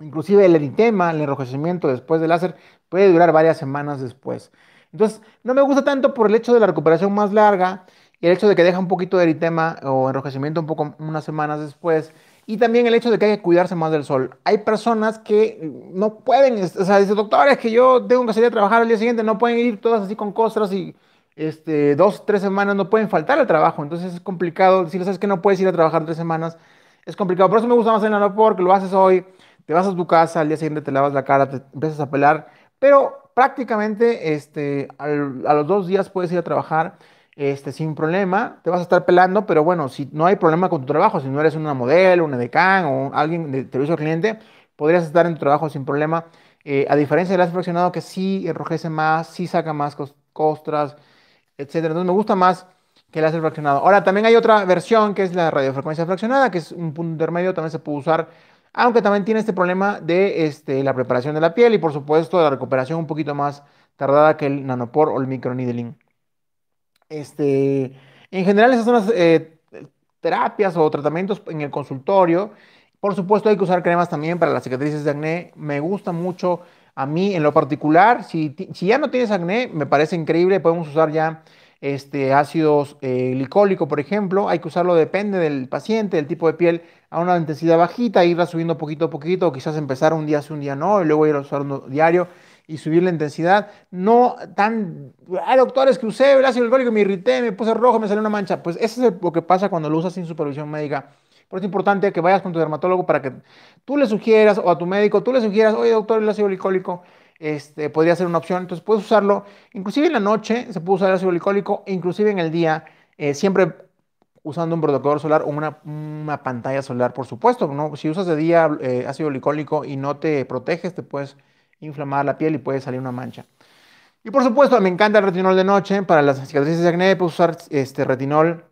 Inclusive el eritema, el enrojecimiento después del láser, puede durar varias semanas después. Entonces, no me gusta tanto por el hecho de la recuperación más larga y el hecho de que deja un poquito de eritema o enrojecimiento un poco unas semanas después y también el hecho de que hay que cuidarse más del sol. Hay personas que no pueden, o sea, dice, doctor, que yo tengo que salir a trabajar al día siguiente, no pueden ir todas así con costras y este, dos, tres semanas no pueden faltar al trabajo. Entonces es complicado si sabes que no puedes ir a trabajar tres semanas. Es complicado. Por eso me gusta más el aeropuerto, porque lo haces hoy, te vas a tu casa, al día siguiente te lavas la cara, te empiezas a pelar. Pero prácticamente este, a los dos días puedes ir a trabajar. Este, sin problema, te vas a estar pelando, pero bueno, si no hay problema con tu trabajo, si no eres una modelo, una decán o alguien de servicio al cliente, podrías estar en tu trabajo sin problema. Eh, a diferencia del fraccionado que sí enrojece más, sí saca más costras, etcétera. Entonces me gusta más que el láser fraccionado. Ahora, también hay otra versión que es la radiofrecuencia fraccionada, que es un punto intermedio, también se puede usar, aunque también tiene este problema de este, la preparación de la piel y, por supuesto, la recuperación un poquito más tardada que el nanopor o el micro needling este, en general, esas son las eh, terapias o tratamientos en el consultorio. Por supuesto, hay que usar cremas también para las cicatrices de acné. Me gusta mucho a mí en lo particular. Si, ya no tienes acné, me parece increíble. Podemos usar ya este, ácidos eh, glicólicos por ejemplo. Hay que usarlo, depende del paciente, del tipo de piel, a una intensidad bajita, irla subiendo poquito a poquito, quizás empezar un día sí, un día no, y luego ir a usar diario y subir la intensidad. No tan, ah, doctores, que usé el ácido alcohólico, me irrité, me puse rojo, me salió una mancha. Pues eso es lo que pasa cuando lo usas sin supervisión médica. Por eso es importante que vayas con tu dermatólogo para que tú le sugieras o a tu médico, tú le sugieras, oye doctor, el ácido glicólico este, podría ser una opción. Entonces puedes usarlo, inclusive en la noche se puede usar el ácido glicólico, inclusive en el día, eh, siempre usando un protector solar o una, pantalla solar, por supuesto. ¿no? Si usas de día eh, ácido glicólico y no te proteges, te puedes inflamar la piel y puede salir una mancha. Y por supuesto, me encanta el retinol de noche. Para las cicatrices de acné puedes usar este retinol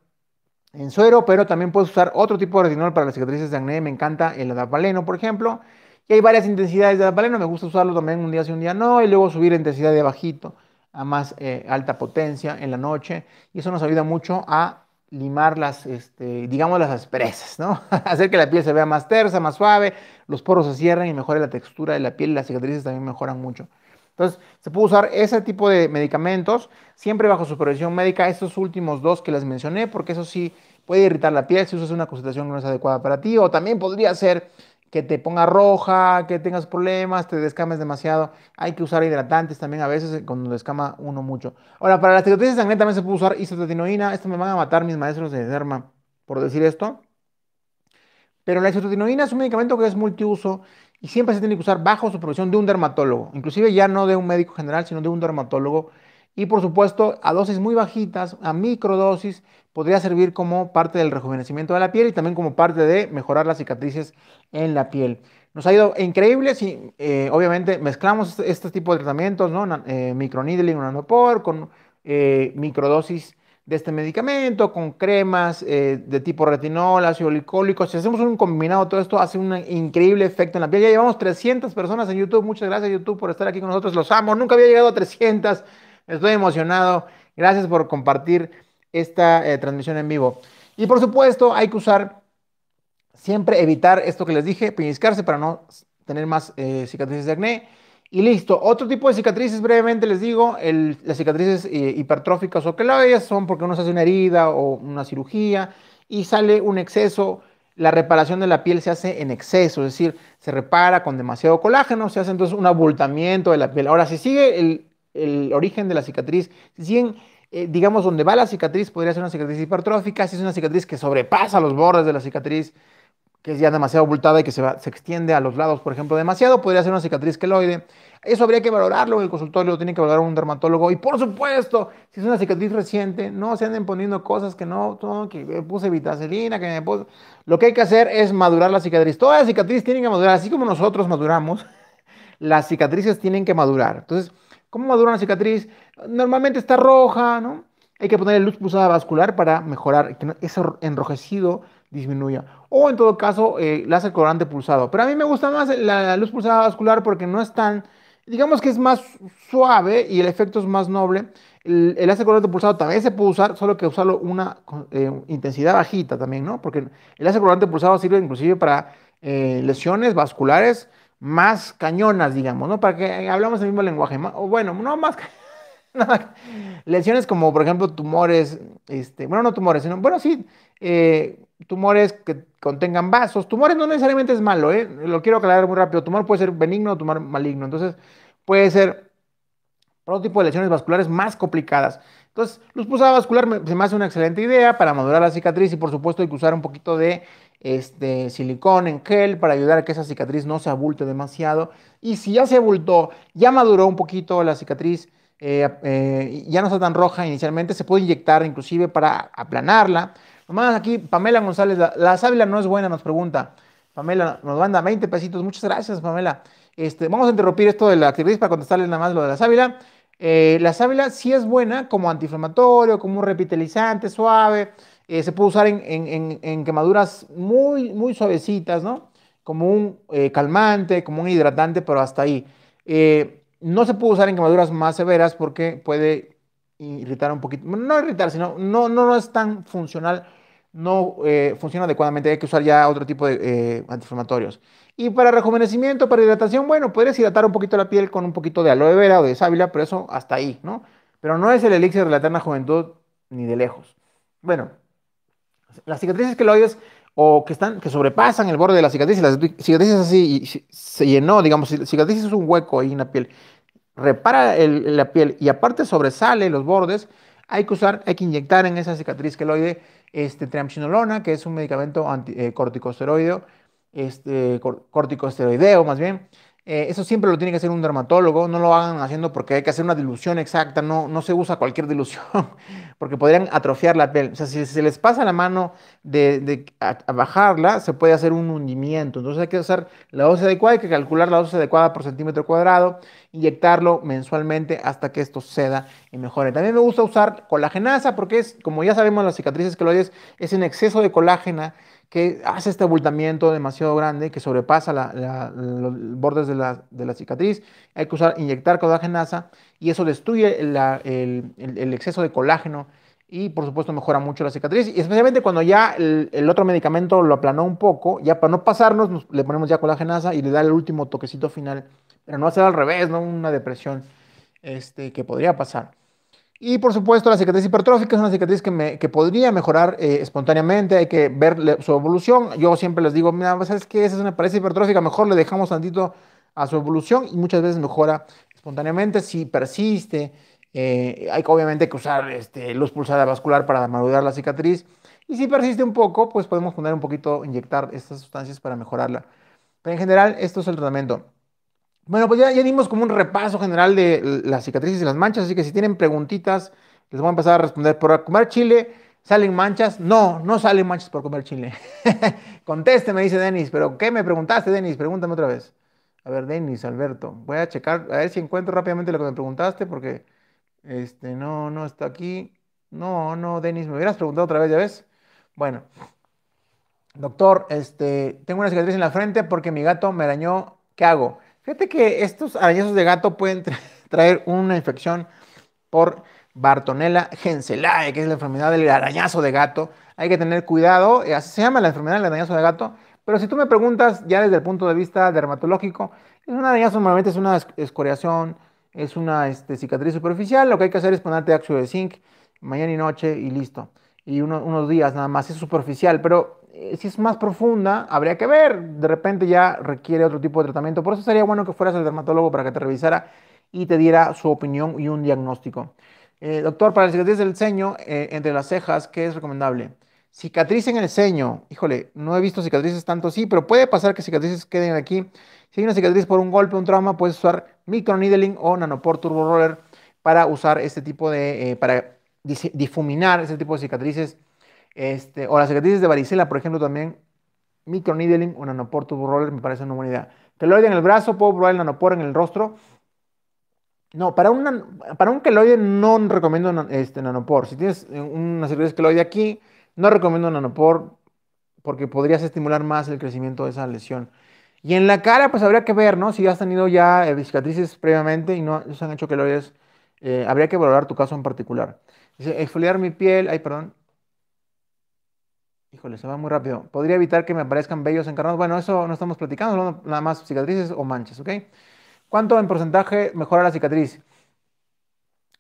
en suero, pero también puedes usar otro tipo de retinol para las cicatrices de acné. Me encanta el adapaleno, por ejemplo. Y hay varias intensidades de adapaleno. Me gusta usarlo también un día sí, un día no. Y luego subir la intensidad de bajito a más eh, alta potencia en la noche. Y eso nos ayuda mucho a limar las, este, digamos, las asperezas, ¿no? [laughs] Hacer que la piel se vea más tersa, más suave, los poros se cierran y mejore la textura de la piel, las cicatrices también mejoran mucho. Entonces, se puede usar ese tipo de medicamentos, siempre bajo supervisión médica, estos últimos dos que les mencioné, porque eso sí puede irritar la piel si usas una concentración no es adecuada para ti, o también podría ser que te ponga roja, que tengas problemas, te descames demasiado. Hay que usar hidratantes también a veces eh, cuando descama uno mucho. Ahora, para la de sanguínea también se puede usar isotretinoína. Esto me van a matar mis maestros de derma por decir esto. Pero la isotretinoína es un medicamento que es multiuso y siempre se tiene que usar bajo supervisión de un dermatólogo. Inclusive ya no de un médico general, sino de un dermatólogo y por supuesto, a dosis muy bajitas, a microdosis, podría servir como parte del rejuvenecimiento de la piel y también como parte de mejorar las cicatrices en la piel. Nos ha ido increíble si, eh, obviamente, mezclamos este, este tipo de tratamientos, ¿no? Eh, microneedling, nanopor, con eh, microdosis de este medicamento, con cremas eh, de tipo retinol, ácido glicólico. Si hacemos un combinado, todo esto hace un increíble efecto en la piel. Ya llevamos 300 personas en YouTube. Muchas gracias, YouTube, por estar aquí con nosotros. Los amo. Nunca había llegado a 300. Estoy emocionado. Gracias por compartir esta eh, transmisión en vivo. Y por supuesto, hay que usar, siempre evitar esto que les dije, piniscarse para no tener más eh, cicatrices de acné. Y listo. Otro tipo de cicatrices, brevemente les digo, las cicatrices eh, hipertróficas o queloides son porque uno se hace una herida o una cirugía y sale un exceso. La reparación de la piel se hace en exceso, es decir, se repara con demasiado colágeno, se hace entonces un abultamiento de la piel. Ahora, si sigue el el origen de la cicatriz. Si eh, digamos, donde va la cicatriz podría ser una cicatriz hipertrófica, si es una cicatriz que sobrepasa los bordes de la cicatriz, que es ya demasiado abultada y que se, se extiende a los lados, por ejemplo, demasiado, podría ser una cicatriz queloide. Eso habría que valorarlo en el consultorio, lo tiene que valorar un dermatólogo. Y por supuesto, si es una cicatriz reciente, no se anden poniendo cosas que no, que puse vitacelina, que me puse... Lo que hay que hacer es madurar la cicatriz. Todas las cicatrices tienen que madurar, así como nosotros maduramos, [laughs] las cicatrices tienen que madurar. Entonces, ¿Cómo madura una cicatriz? Normalmente está roja, ¿no? Hay que ponerle luz pulsada vascular para mejorar que ese enrojecido disminuya. O en todo caso, el eh, láser colorante pulsado. Pero a mí me gusta más la luz pulsada vascular porque no es tan, digamos que es más suave y el efecto es más noble. El, láser colorante pulsado también se puede usar, solo que usarlo una eh, intensidad bajita también, ¿no? Porque el láser colorante pulsado sirve inclusive para eh, lesiones vasculares más cañonas, digamos, ¿no? Para que eh, hablamos el mismo lenguaje. O bueno, no más. [laughs] Lesiones como, por ejemplo, tumores, este, bueno, no tumores, sino, bueno, sí, eh, tumores que contengan vasos. Tumores no necesariamente es malo, ¿eh? Lo quiero aclarar muy rápido. Tumor puede ser benigno o tumor maligno. Entonces, puede ser otro tipo de lesiones vasculares más complicadas. Entonces, luz pulsada vascular se me hace una excelente idea para madurar la cicatriz y, por supuesto, hay que usar un poquito de este, silicón en gel para ayudar a que esa cicatriz no se abulte demasiado. Y si ya se abultó, ya maduró un poquito la cicatriz, eh, eh, ya no está tan roja inicialmente, se puede inyectar inclusive para aplanarla. Nomás aquí, Pamela González, la, sábila no es buena, nos pregunta. Pamela, nos manda 20 pesitos. Muchas gracias, Pamela. Este, vamos a interrumpir esto de la actividad para contestarle nada más lo de la sábila. Eh, la sábila sí es buena como antiinflamatorio, como un repitalizante suave eh, se puede usar en, quemaduras muy, muy suavecitas, ¿no? Como un eh, calmante, como un hidratante, pero hasta ahí. Eh, no se puede usar en quemaduras más severas porque puede irritar un poquito. No irritar, sino no, no, es tan funcional, no funciona adecuadamente. Hay que usar ya otro tipo de antiinflamatorios. Y para rejuvenecimiento, para hidratación, bueno, puedes hidratar un poquito la piel con un poquito de aloe vera o de sábila, pero eso hasta ahí, ¿no? Pero no es el elixir de la eterna juventud ni de lejos. Bueno, las cicatrices queloides o que, están, que sobrepasan el borde de la cicatriz, las cicatrices así se llenó, digamos, la cicatriz es un hueco ahí en la piel, repara la piel y aparte sobresale los bordes, hay que usar, hay que inyectar en esa cicatriz queloide este, triamcinolona, que es un medicamento anti, eh, corticosteroideo, este, corticosteroideo más bien, eh, eso siempre lo tiene que hacer un dermatólogo, no lo hagan haciendo porque hay que hacer una dilución exacta, no, se usa cualquier dilución, [laughs] porque podrían atrofiar la piel. O sea, si se les pasa la mano de, a, bajarla, se puede hacer un hundimiento. Entonces hay que usar la dosis adecuada, hay que calcular la dosis adecuada por centímetro cuadrado, inyectarlo mensualmente hasta que esto ceda y mejore. También me gusta usar colagenasa porque es, como ya sabemos, las cicatrices que lo es, es en exceso de colágena que hace este abultamiento demasiado grande que sobrepasa los bordes de la, cicatriz. Hay que usar, inyectar colágenasa y eso destruye el, exceso de colágeno y por supuesto mejora mucho la cicatriz. Y especialmente cuando ya el, otro medicamento lo aplanó un poco, ya para no pasarnos le ponemos ya colágenasa y le da el último toquecito final, pero no hacer al revés, ¿no? Una depresión este, que podría pasar. Y por supuesto, la cicatriz hipertrófica es una cicatriz que, me, que podría mejorar eh, espontáneamente, hay que ver su evolución. Yo siempre les digo, mira, pues, ¿sabes qué? Esa es una pared hipertrófica, mejor le dejamos tantito a su evolución y muchas veces mejora espontáneamente si persiste. Eh, hay que, obviamente usar este, luz pulsada vascular para amargurar la cicatriz. Y si persiste un poco, pues podemos poner un poquito, inyectar estas sustancias para mejorarla. Pero en general, esto es el tratamiento. Bueno, pues ya, dimos como un repaso general de las cicatrices y las manchas, así que si tienen preguntitas, les voy a empezar a responder. ¿Por comer chile salen manchas? No, no salen manchas por comer chile. [laughs] Contésteme, dice Denis, pero ¿qué me preguntaste, Denis? Pregúntame otra vez. A ver, Denis, Alberto, voy a checar, a ver si encuentro rápidamente lo que me preguntaste, porque este, no, no está aquí. No, no, Denis, me hubieras preguntado otra vez, ¿ya ves? Bueno, doctor, este, tengo una cicatriz en la frente porque mi gato me arañó, ¿qué hago? Fíjate que estos arañazos de gato pueden [laughs] traer una infección por Bartonella genselae, que es la enfermedad del arañazo de gato. Hay que tener cuidado, eh, así se llama la enfermedad del arañazo de gato. Pero si tú me preguntas ya desde el punto de vista dermatológico, es un arañazo normalmente es una escoriación, es una este, cicatriz superficial. Lo que hay que hacer es ponerte ácido de zinc mañana y noche y listo. Y unos días nada más, es superficial. Pero eh, si es más profunda, habría que ver. De repente ya requiere otro tipo de tratamiento. Por eso sería bueno que fueras al dermatólogo para que te revisara y te diera su opinión y un diagnóstico. Eh, doctor, para la cicatriz del ceño, eh, entre las cejas, ¿qué es recomendable? Cicatriz en el ceño. Híjole, no he visto cicatrices tanto Sí, pero puede pasar que cicatrices queden aquí. Si hay una cicatriz por un golpe, un trauma, puedes usar microneedling o nanopor turbo roller para usar este tipo de, para difuminar este tipo de cicatrices este, o las cicatrices de varicela, por ejemplo, también microneedling o nanopor tubo roller me parece una buena idea. Queloide en el brazo, puedo probar el nanopor en el rostro. No, para, una, para un queloide no recomiendo este, nanopor. Si tienes eh, una cicatriz queloide aquí, no recomiendo nanopor porque podrías estimular más el crecimiento de esa lesión. Y en la cara, pues habría que ver, ¿no? Si has tenido ya eh, cicatrices previamente y no se han hecho queloides, eh, habría que valorar tu caso en particular. Dice, exfoliar mi piel, ay, perdón, Híjole, se va muy rápido. ¿Podría evitar que me aparezcan bellos encarnados? Bueno, eso no estamos platicando, nada más cicatrices o manchas, ¿ok? ¿Cuánto en porcentaje mejora la cicatriz?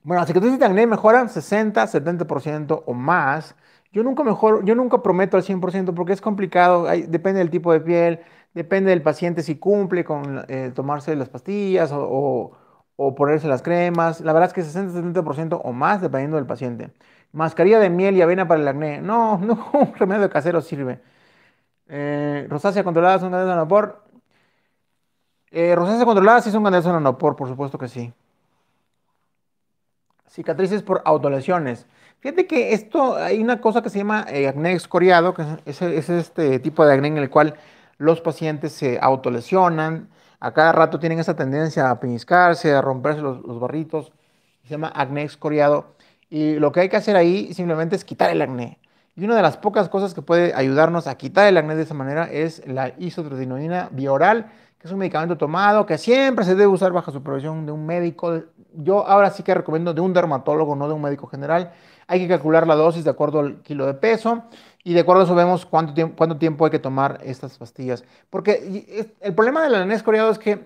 Bueno, las cicatrices de acné mejoran 60, 70% o más. Yo nunca, mejor, yo nunca prometo al 100% porque es complicado, depende del tipo de piel, depende del paciente si cumple con eh, tomarse las pastillas o, o, ponerse las cremas. La verdad es que 60, 70% o más dependiendo del paciente. Mascarilla de miel y avena para el acné. No, no, [laughs] un remedio casero sirve. Eh, rosácea controlada es un candel nanopor. Eh, rosácea controlada sí es un de nanopor, por supuesto que sí. Cicatrices por autolesiones. Fíjate que esto, hay una cosa que se llama eh, acné escoriado, que es, este tipo de acné en el cual los pacientes se autolesionan, a cada rato tienen esa tendencia a piniscarse, a romperse los, los barritos, se llama acné escoriado. Y lo que hay que hacer ahí simplemente es quitar el acné. Y una de las pocas cosas que puede ayudarnos a quitar el acné de esa manera es la isotretinoína bioral, que es un medicamento tomado que siempre se debe usar bajo supervisión de un médico. Yo ahora sí que recomiendo de un dermatólogo, no de un médico general. Hay que calcular la dosis de acuerdo al kilo de peso y de acuerdo a eso vemos cuánto, tiempo, hay que tomar estas pastillas. Porque el problema del acné escoriado es que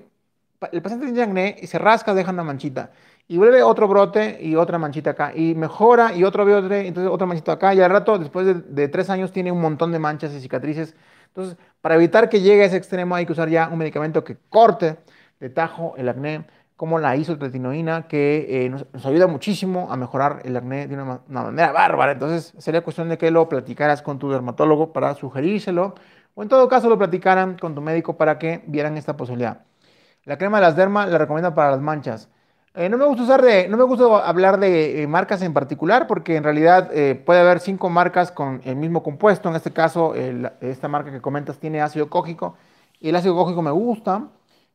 el paciente tiene acné y se rasca, deja una manchita y vuelve otro brote y otra manchita acá, y mejora y otro brote, entonces otra manchita acá, y al rato, después de, tres años, tiene un montón de manchas y cicatrices. Entonces, para evitar que llegue a ese extremo, hay que usar ya un medicamento que corte de tajo el acné, como la isotretinoína, que eh, nos, ayuda muchísimo a mejorar el acné de una, una manera bárbara. Entonces, sería cuestión de que lo platicaras con tu dermatólogo para sugerírselo, o en todo caso lo platicaran con tu médico para que vieran esta posibilidad. La crema de las dermas la recomienda para las manchas eh, no, me gusta no me gusta hablar de eh, marcas en particular porque en realidad eh, puede haber cinco marcas con el mismo compuesto. En este caso, esta marca que comentas tiene ácido cógico y el ácido cógico me gusta.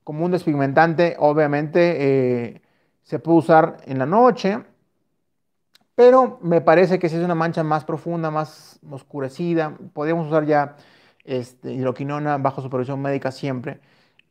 Como un despigmentante, obviamente se puede usar en la noche, pero me parece que si es una mancha más profunda, más oscurecida, podríamos usar ya este, hidroquinona bajo supervisión médica siempre.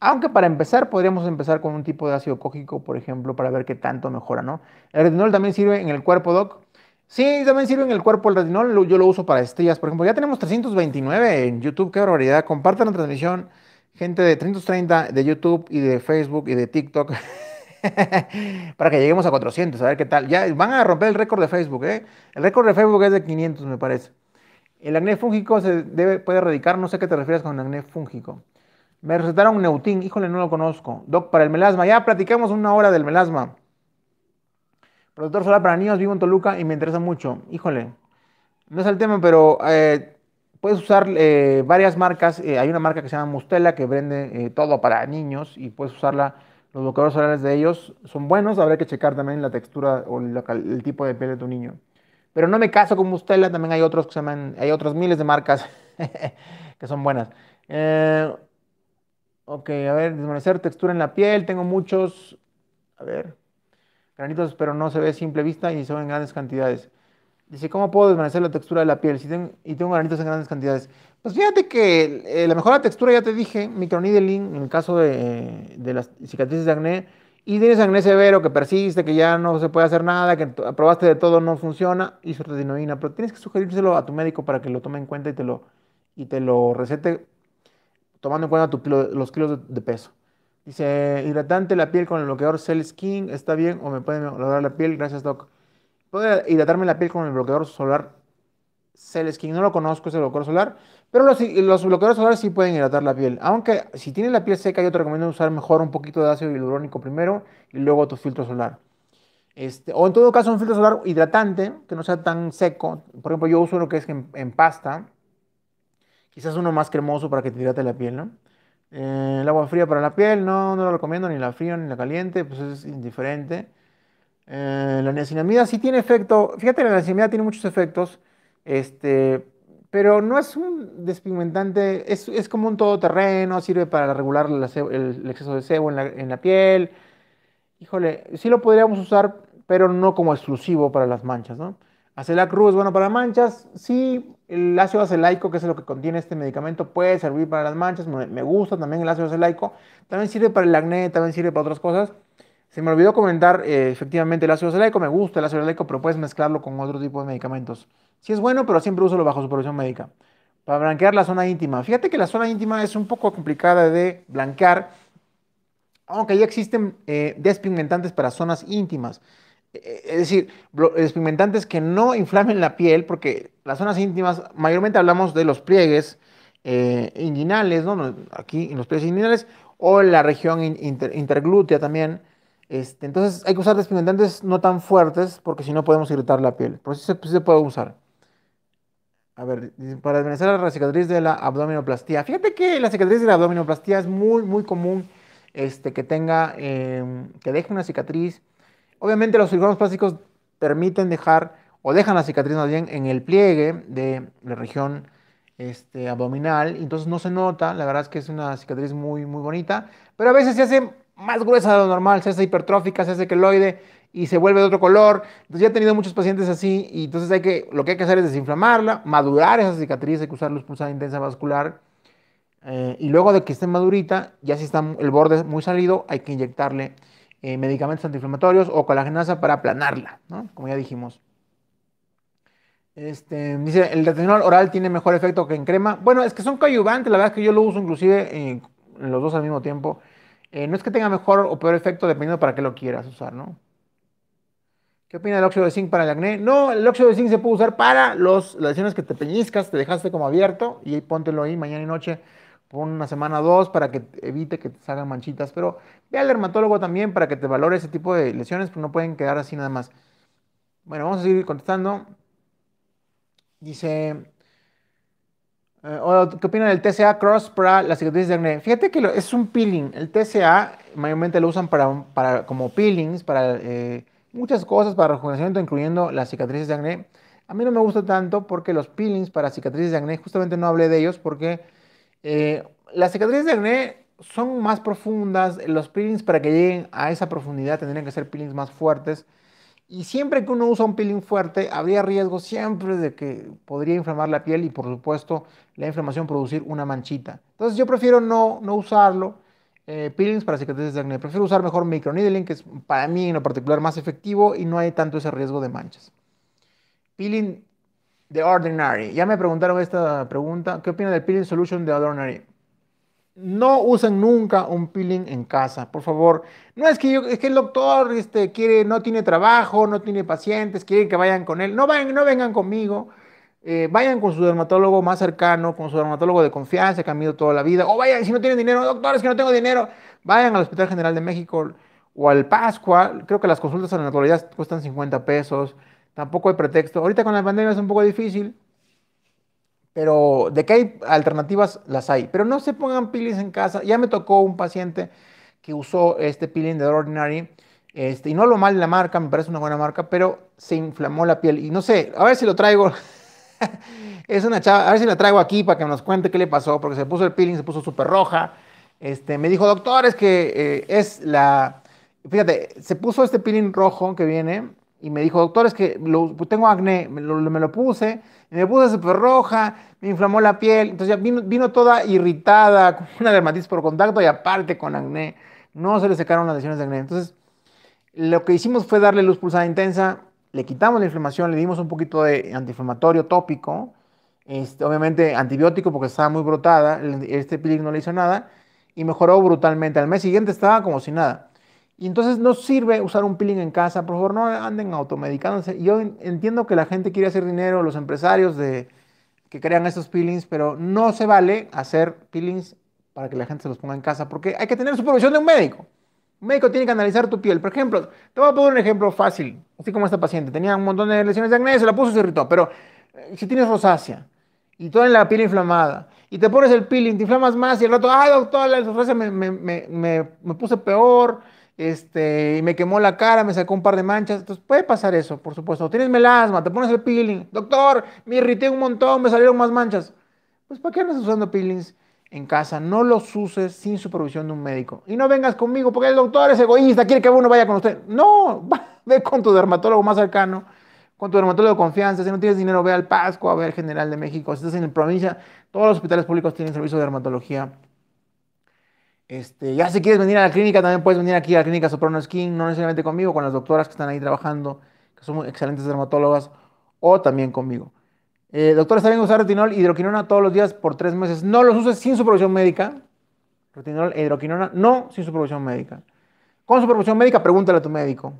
Aunque para empezar podríamos empezar con un tipo de ácido cógico, por ejemplo, para ver qué tanto mejora, ¿no? El retinol también sirve en el cuerpo, Doc. Sí, también sirve en el cuerpo el retinol, yo lo uso para estrellas, por ejemplo. Ya tenemos 329 en YouTube, qué barbaridad. Compartan la transmisión, gente de 330 de YouTube y de Facebook y de TikTok, [laughs] para que lleguemos a 400, a ver qué tal. Ya van a romper el récord de Facebook, ¿eh? El récord de Facebook es de 500, me parece. El acné fúngico se debe, puede erradicar, no sé qué te refieres con el acné fúngico. Me recetaron Neutín, híjole, no lo conozco. Doc, para el melasma, ya platicamos una hora del melasma. Protector solar para niños, vivo en Toluca y me interesa mucho. Híjole, no es el tema, pero eh, puedes usar eh, varias marcas. Eh, hay una marca que se llama Mustela que vende todo para niños y puedes usarla. Los bloqueadores solares de ellos son buenos, habrá que checar también la textura o el, tipo de piel de tu niño. Pero no me caso con Mustela, también hay otros que se llaman, hay otras miles de marcas [laughs] que son buenas. Eh, Ok, a ver, desvanecer textura en la piel. Tengo muchos, a ver, granitos, pero no se ve a simple vista y son en grandes cantidades. Dice, ¿cómo puedo desvanecer la textura de la piel si tengo, y tengo granitos en grandes cantidades? Pues fíjate que eh, la mejor textura, ya te dije, microneedling, en el caso de, las cicatrices de acné, y tienes acné severo que persiste, que ya no se puede hacer nada, que probaste de todo, no funciona, y isotretinoína, pero tienes que sugerírselo a tu médico para que lo tome en cuenta y te lo, y te lo recete tomando en cuenta los kilos de, peso. Dice, hidratante la piel con el bloqueador Cell Skin, ¿está bien o me pueden lograr la piel? Gracias, Doc. ¿Puedo hidratarme la piel con el bloqueador solar Cell Skin? No lo conozco ese bloqueador solar, pero los, bloqueadores solares sí pueden hidratar la piel. Aunque si tienes la piel seca, yo te recomiendo usar mejor un poquito de ácido hialurónico primero y luego tu filtro solar. Este, o en todo caso un filtro solar hidratante, que no sea tan seco. Por ejemplo, yo uso lo que es en pasta, Quizás uno más cremoso para que te hidrate la piel, ¿no? Eh, el agua fría para la piel, no, no lo recomiendo, ni la fría ni la caliente, pues es indiferente. Eh, la niacinamida sí tiene efecto, fíjate, la niacinamida tiene muchos efectos, este, pero no es un despigmentante, es, es como un todoterreno, sirve para regular el, exceso de sebo en la, piel. Híjole, sí lo podríamos usar, pero no como exclusivo para las manchas, ¿no? Acelac Cruz bueno para manchas, sí, el ácido acelaico, que es lo que contiene este medicamento, puede servir para las manchas. Me gusta también el ácido acelaico. También sirve para el acné, también sirve para otras cosas. Se me olvidó comentar, eh, efectivamente, el ácido acelaico. Me gusta el ácido acelaico, pero puedes mezclarlo con otro tipo de medicamentos. Si es bueno, pero siempre úsalo bajo supervisión médica. Para blanquear la zona íntima. Fíjate que la zona íntima es un poco complicada de blanquear, aunque ya existen eh, despigmentantes para zonas íntimas. Eh, es decir, despigmentantes eh, que no inflamen la piel, porque las zonas íntimas, mayormente hablamos de los pliegues eh, inguinales, aquí en los pliegues inguinales, o en la región interglútea también. Este, entonces hay que usar despigmentantes no tan fuertes porque si no podemos irritar la piel. Por se, puede usar. A ver, para desvanecer la cicatriz de la abdominoplastía. Fíjate que la cicatriz de la abdominoplastía es muy, muy común este, que tenga, em, que deje una cicatriz Obviamente los cirujanos plásticos permiten dejar o dejan la cicatriz más bien en el pliegue de la región este, abdominal, entonces no se nota, la verdad es que es una cicatriz muy, muy bonita, pero a veces se hace más gruesa de lo normal, se hace hipertrófica, se hace queloide y se vuelve de otro color. Entonces ya he tenido muchos pacientes así y entonces hay que, lo que hay que hacer es desinflamarla, madurar esa cicatriz, hay que usar luz pulsada intensa vascular eh, y luego de que esté madurita, ya si está el borde muy salido, hay que inyectarle eh, medicamentos antiinflamatorios o colagenasa para aplanarla, ¿no? como ya dijimos. Este, dice, el retinol oral tiene mejor efecto que en crema. Bueno, es que son coadyuvantes, la verdad es que yo lo uso inclusive en eh, los dos al mismo tiempo. Eh, no es que tenga mejor o peor efecto dependiendo para qué lo quieras usar, ¿no? ¿Qué opina del óxido de zinc para el acné? No, el óxido de zinc se puede usar para las lesiones que te peñizcas, te dejaste como abierto y ahí póntelo ahí mañana y noche Pon una semana o dos para que evite que te salgan manchitas. Pero ve al dermatólogo también para que te valore ese tipo de lesiones, porque no pueden quedar así nada más. Bueno, vamos a seguir contestando. Dice, eh, ¿Qué opinan del TCA Cross para las cicatrices de acné? Fíjate que es un peeling. El TCA mayormente lo usan para, como peelings, para eh, muchas cosas, para rejuvenecimiento, incluyendo las cicatrices de acné. A mí no me gusta tanto porque los peelings para cicatrices de acné, justamente no hablé de ellos porque eh, las cicatrices de acné son más profundas, los peelings para que lleguen a esa profundidad tendrían que ser peelings más fuertes. Y siempre que uno usa un peeling fuerte, habría riesgo siempre de que podría inflamar la piel y por supuesto la inflamación producir una manchita. Entonces yo prefiero no, no usarlo, eh, peelings para cicatrices de acné. Prefiero usar mejor microneedling, que es para mí en lo particular más efectivo y no hay tanto ese riesgo de manchas. Peeling The Ordinary. Ya me preguntaron esta pregunta. ¿Qué opina del peeling solution de The Ordinary? No usen nunca un peeling en casa, por favor. No es que que el doctor este, quiere, no tiene trabajo, no tiene pacientes, quieren que vayan con él. No, vayan, no vengan conmigo. Eh, vayan con su dermatólogo más cercano, con su dermatólogo de confianza que ha ido toda la vida. O vayan, si no tienen dinero, doctores, que no tengo dinero, vayan al Hospital General de México o al Pascua. Creo que las consultas a la naturalidad cuestan 50 pesos tampoco hay pretexto. Ahorita con la pandemia es un poco difícil, pero de que hay alternativas, las hay. Pero no se pongan peelings en casa. Ya me tocó un paciente que usó este peeling de Ordinary. Este, y no lo mal la marca, me parece una buena marca, pero se inflamó la piel. Y no sé, a ver si lo traigo. [laughs] es una chava, a ver si la traigo aquí para que nos cuente qué le pasó, porque se puso el peeling, se puso súper roja. Este, me dijo, doctor, es que eh, es la. Fíjate, se puso este peeling rojo que viene, y me dijo, doctor, es que tengo acné, me lo, me lo puse, me puse súper roja, me inflamó la piel, entonces ya vino, toda irritada, [laughs] con una dermatitis por contacto y aparte con acné, no se le secaron las lesiones de acné. Entonces, lo que hicimos fue darle luz pulsada intensa, le quitamos la inflamación, le dimos un poquito de antiinflamatorio tópico, este, obviamente antibiótico porque estaba muy brotada, este peeling no le hizo nada y mejoró brutalmente. Al mes siguiente estaba como si nada. Y entonces no sirve usar un peeling en casa, por favor, no anden automedicándose. Yo entiendo que la gente quiere hacer dinero, los empresarios de, que crean esos peelings, pero no se vale hacer peelings para que la gente se los ponga en casa, porque hay que tener supervisión de un médico. Un médico tiene que analizar tu piel. Por ejemplo, te voy a poner un ejemplo fácil, así como esta paciente. Tenía un montón de lesiones de acné, se la puso y se irritó, pero eh, si tienes rosácea y toda en la piel inflamada, y te pones el peeling, te inflamas más y el rato, ay doctor, la rosácea me, me, me, me puse peor, este, y me quemó la cara, me sacó un par de manchas. Entonces puede pasar eso, por supuesto. tienes melasma, te pones el peeling. Doctor, me irrité un montón, me salieron más manchas. Pues ¿para qué andas usando peelings en casa? No los uses sin supervisión de un médico. Y no vengas conmigo porque el doctor es egoísta, quiere que uno vaya con usted. No, [laughs] ve con tu dermatólogo más cercano, con tu dermatólogo de confianza. Si no tienes dinero, ve al Pascua, ve al General de México. Si estás en la provincia, todos los hospitales públicos tienen servicio de dermatología este, ya si quieres venir a la clínica, también puedes venir aquí a la clínica Soprano Skin, no necesariamente conmigo, con las doctoras que están ahí trabajando, que son excelentes dermatólogas, o también conmigo. Eh, doctor, ¿está bien usar retinol y hidroquinona todos los días por tres meses? No los uses sin supervisión médica. Retinol e hidroquinona, no sin supervisión médica. Con supervisión médica, pregúntale a tu médico.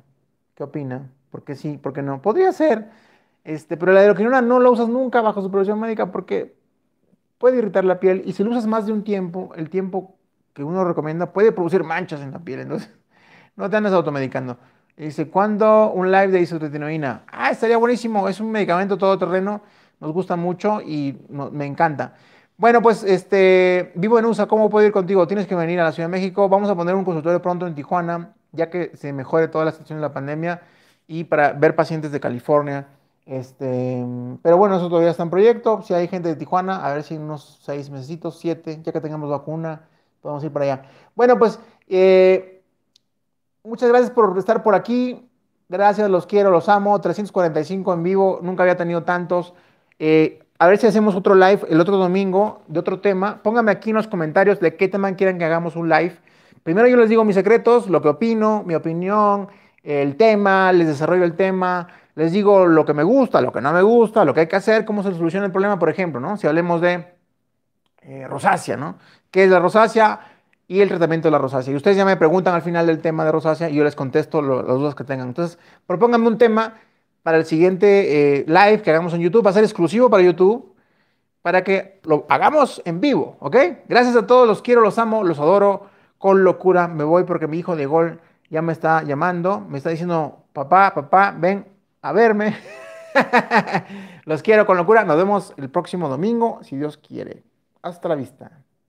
¿Qué opina? ¿Por qué sí? ¿Por qué no? Podría ser, este, pero la hidroquinona no la usas nunca bajo supervisión médica porque puede irritar la piel y si lo usas más de un tiempo, el tiempo que uno recomienda puede producir manchas en la piel, entonces [laughs] no te andes automedicando. dice, ¿cuándo un live de isotretinoína? Ah, estaría buenísimo, es un medicamento todoterreno, nos gusta mucho y me encanta. Bueno, pues este, vivo en USA, ¿cómo puedo ir contigo? Tienes que venir a la Ciudad de México, vamos a poner un consultorio pronto en Tijuana, ya que se mejore toda la situación de la pandemia y para ver pacientes de California. Este, pero bueno, eso todavía está en proyecto. Si hay gente de Tijuana, a ver si en unos seis meses, siete, ya que tengamos vacuna, podemos ir para allá. Bueno, pues eh, muchas gracias por estar por aquí. Gracias, los quiero, los amo. 345 en vivo, nunca había tenido tantos. Eh, a ver si hacemos otro live el otro domingo de otro tema. Pónganme aquí en los comentarios de qué tema quieran que hagamos un live. Primero yo les digo mis secretos, lo que opino, mi opinión, el tema, les desarrollo el tema, les digo lo que me gusta, lo que no me gusta, lo que hay que hacer, cómo se soluciona el problema, por ejemplo, ¿no? Si hablemos de eh, rosácea, ¿no? que es la rosácea? Y el tratamiento de la rosácea. Y ustedes ya me preguntan al final del tema de rosácea y yo les contesto las dudas que tengan. Entonces, propónganme un tema para el siguiente eh, live que hagamos en YouTube. Va a ser exclusivo para YouTube para que lo hagamos en vivo, ¿ok? Gracias a todos, los quiero, los amo, los adoro con locura. Me voy porque mi hijo de gol ya me está llamando, me está diciendo, papá, papá, ven a verme. [laughs] los quiero con locura. Nos vemos el próximo domingo, si Dios quiere. Hasta la vista.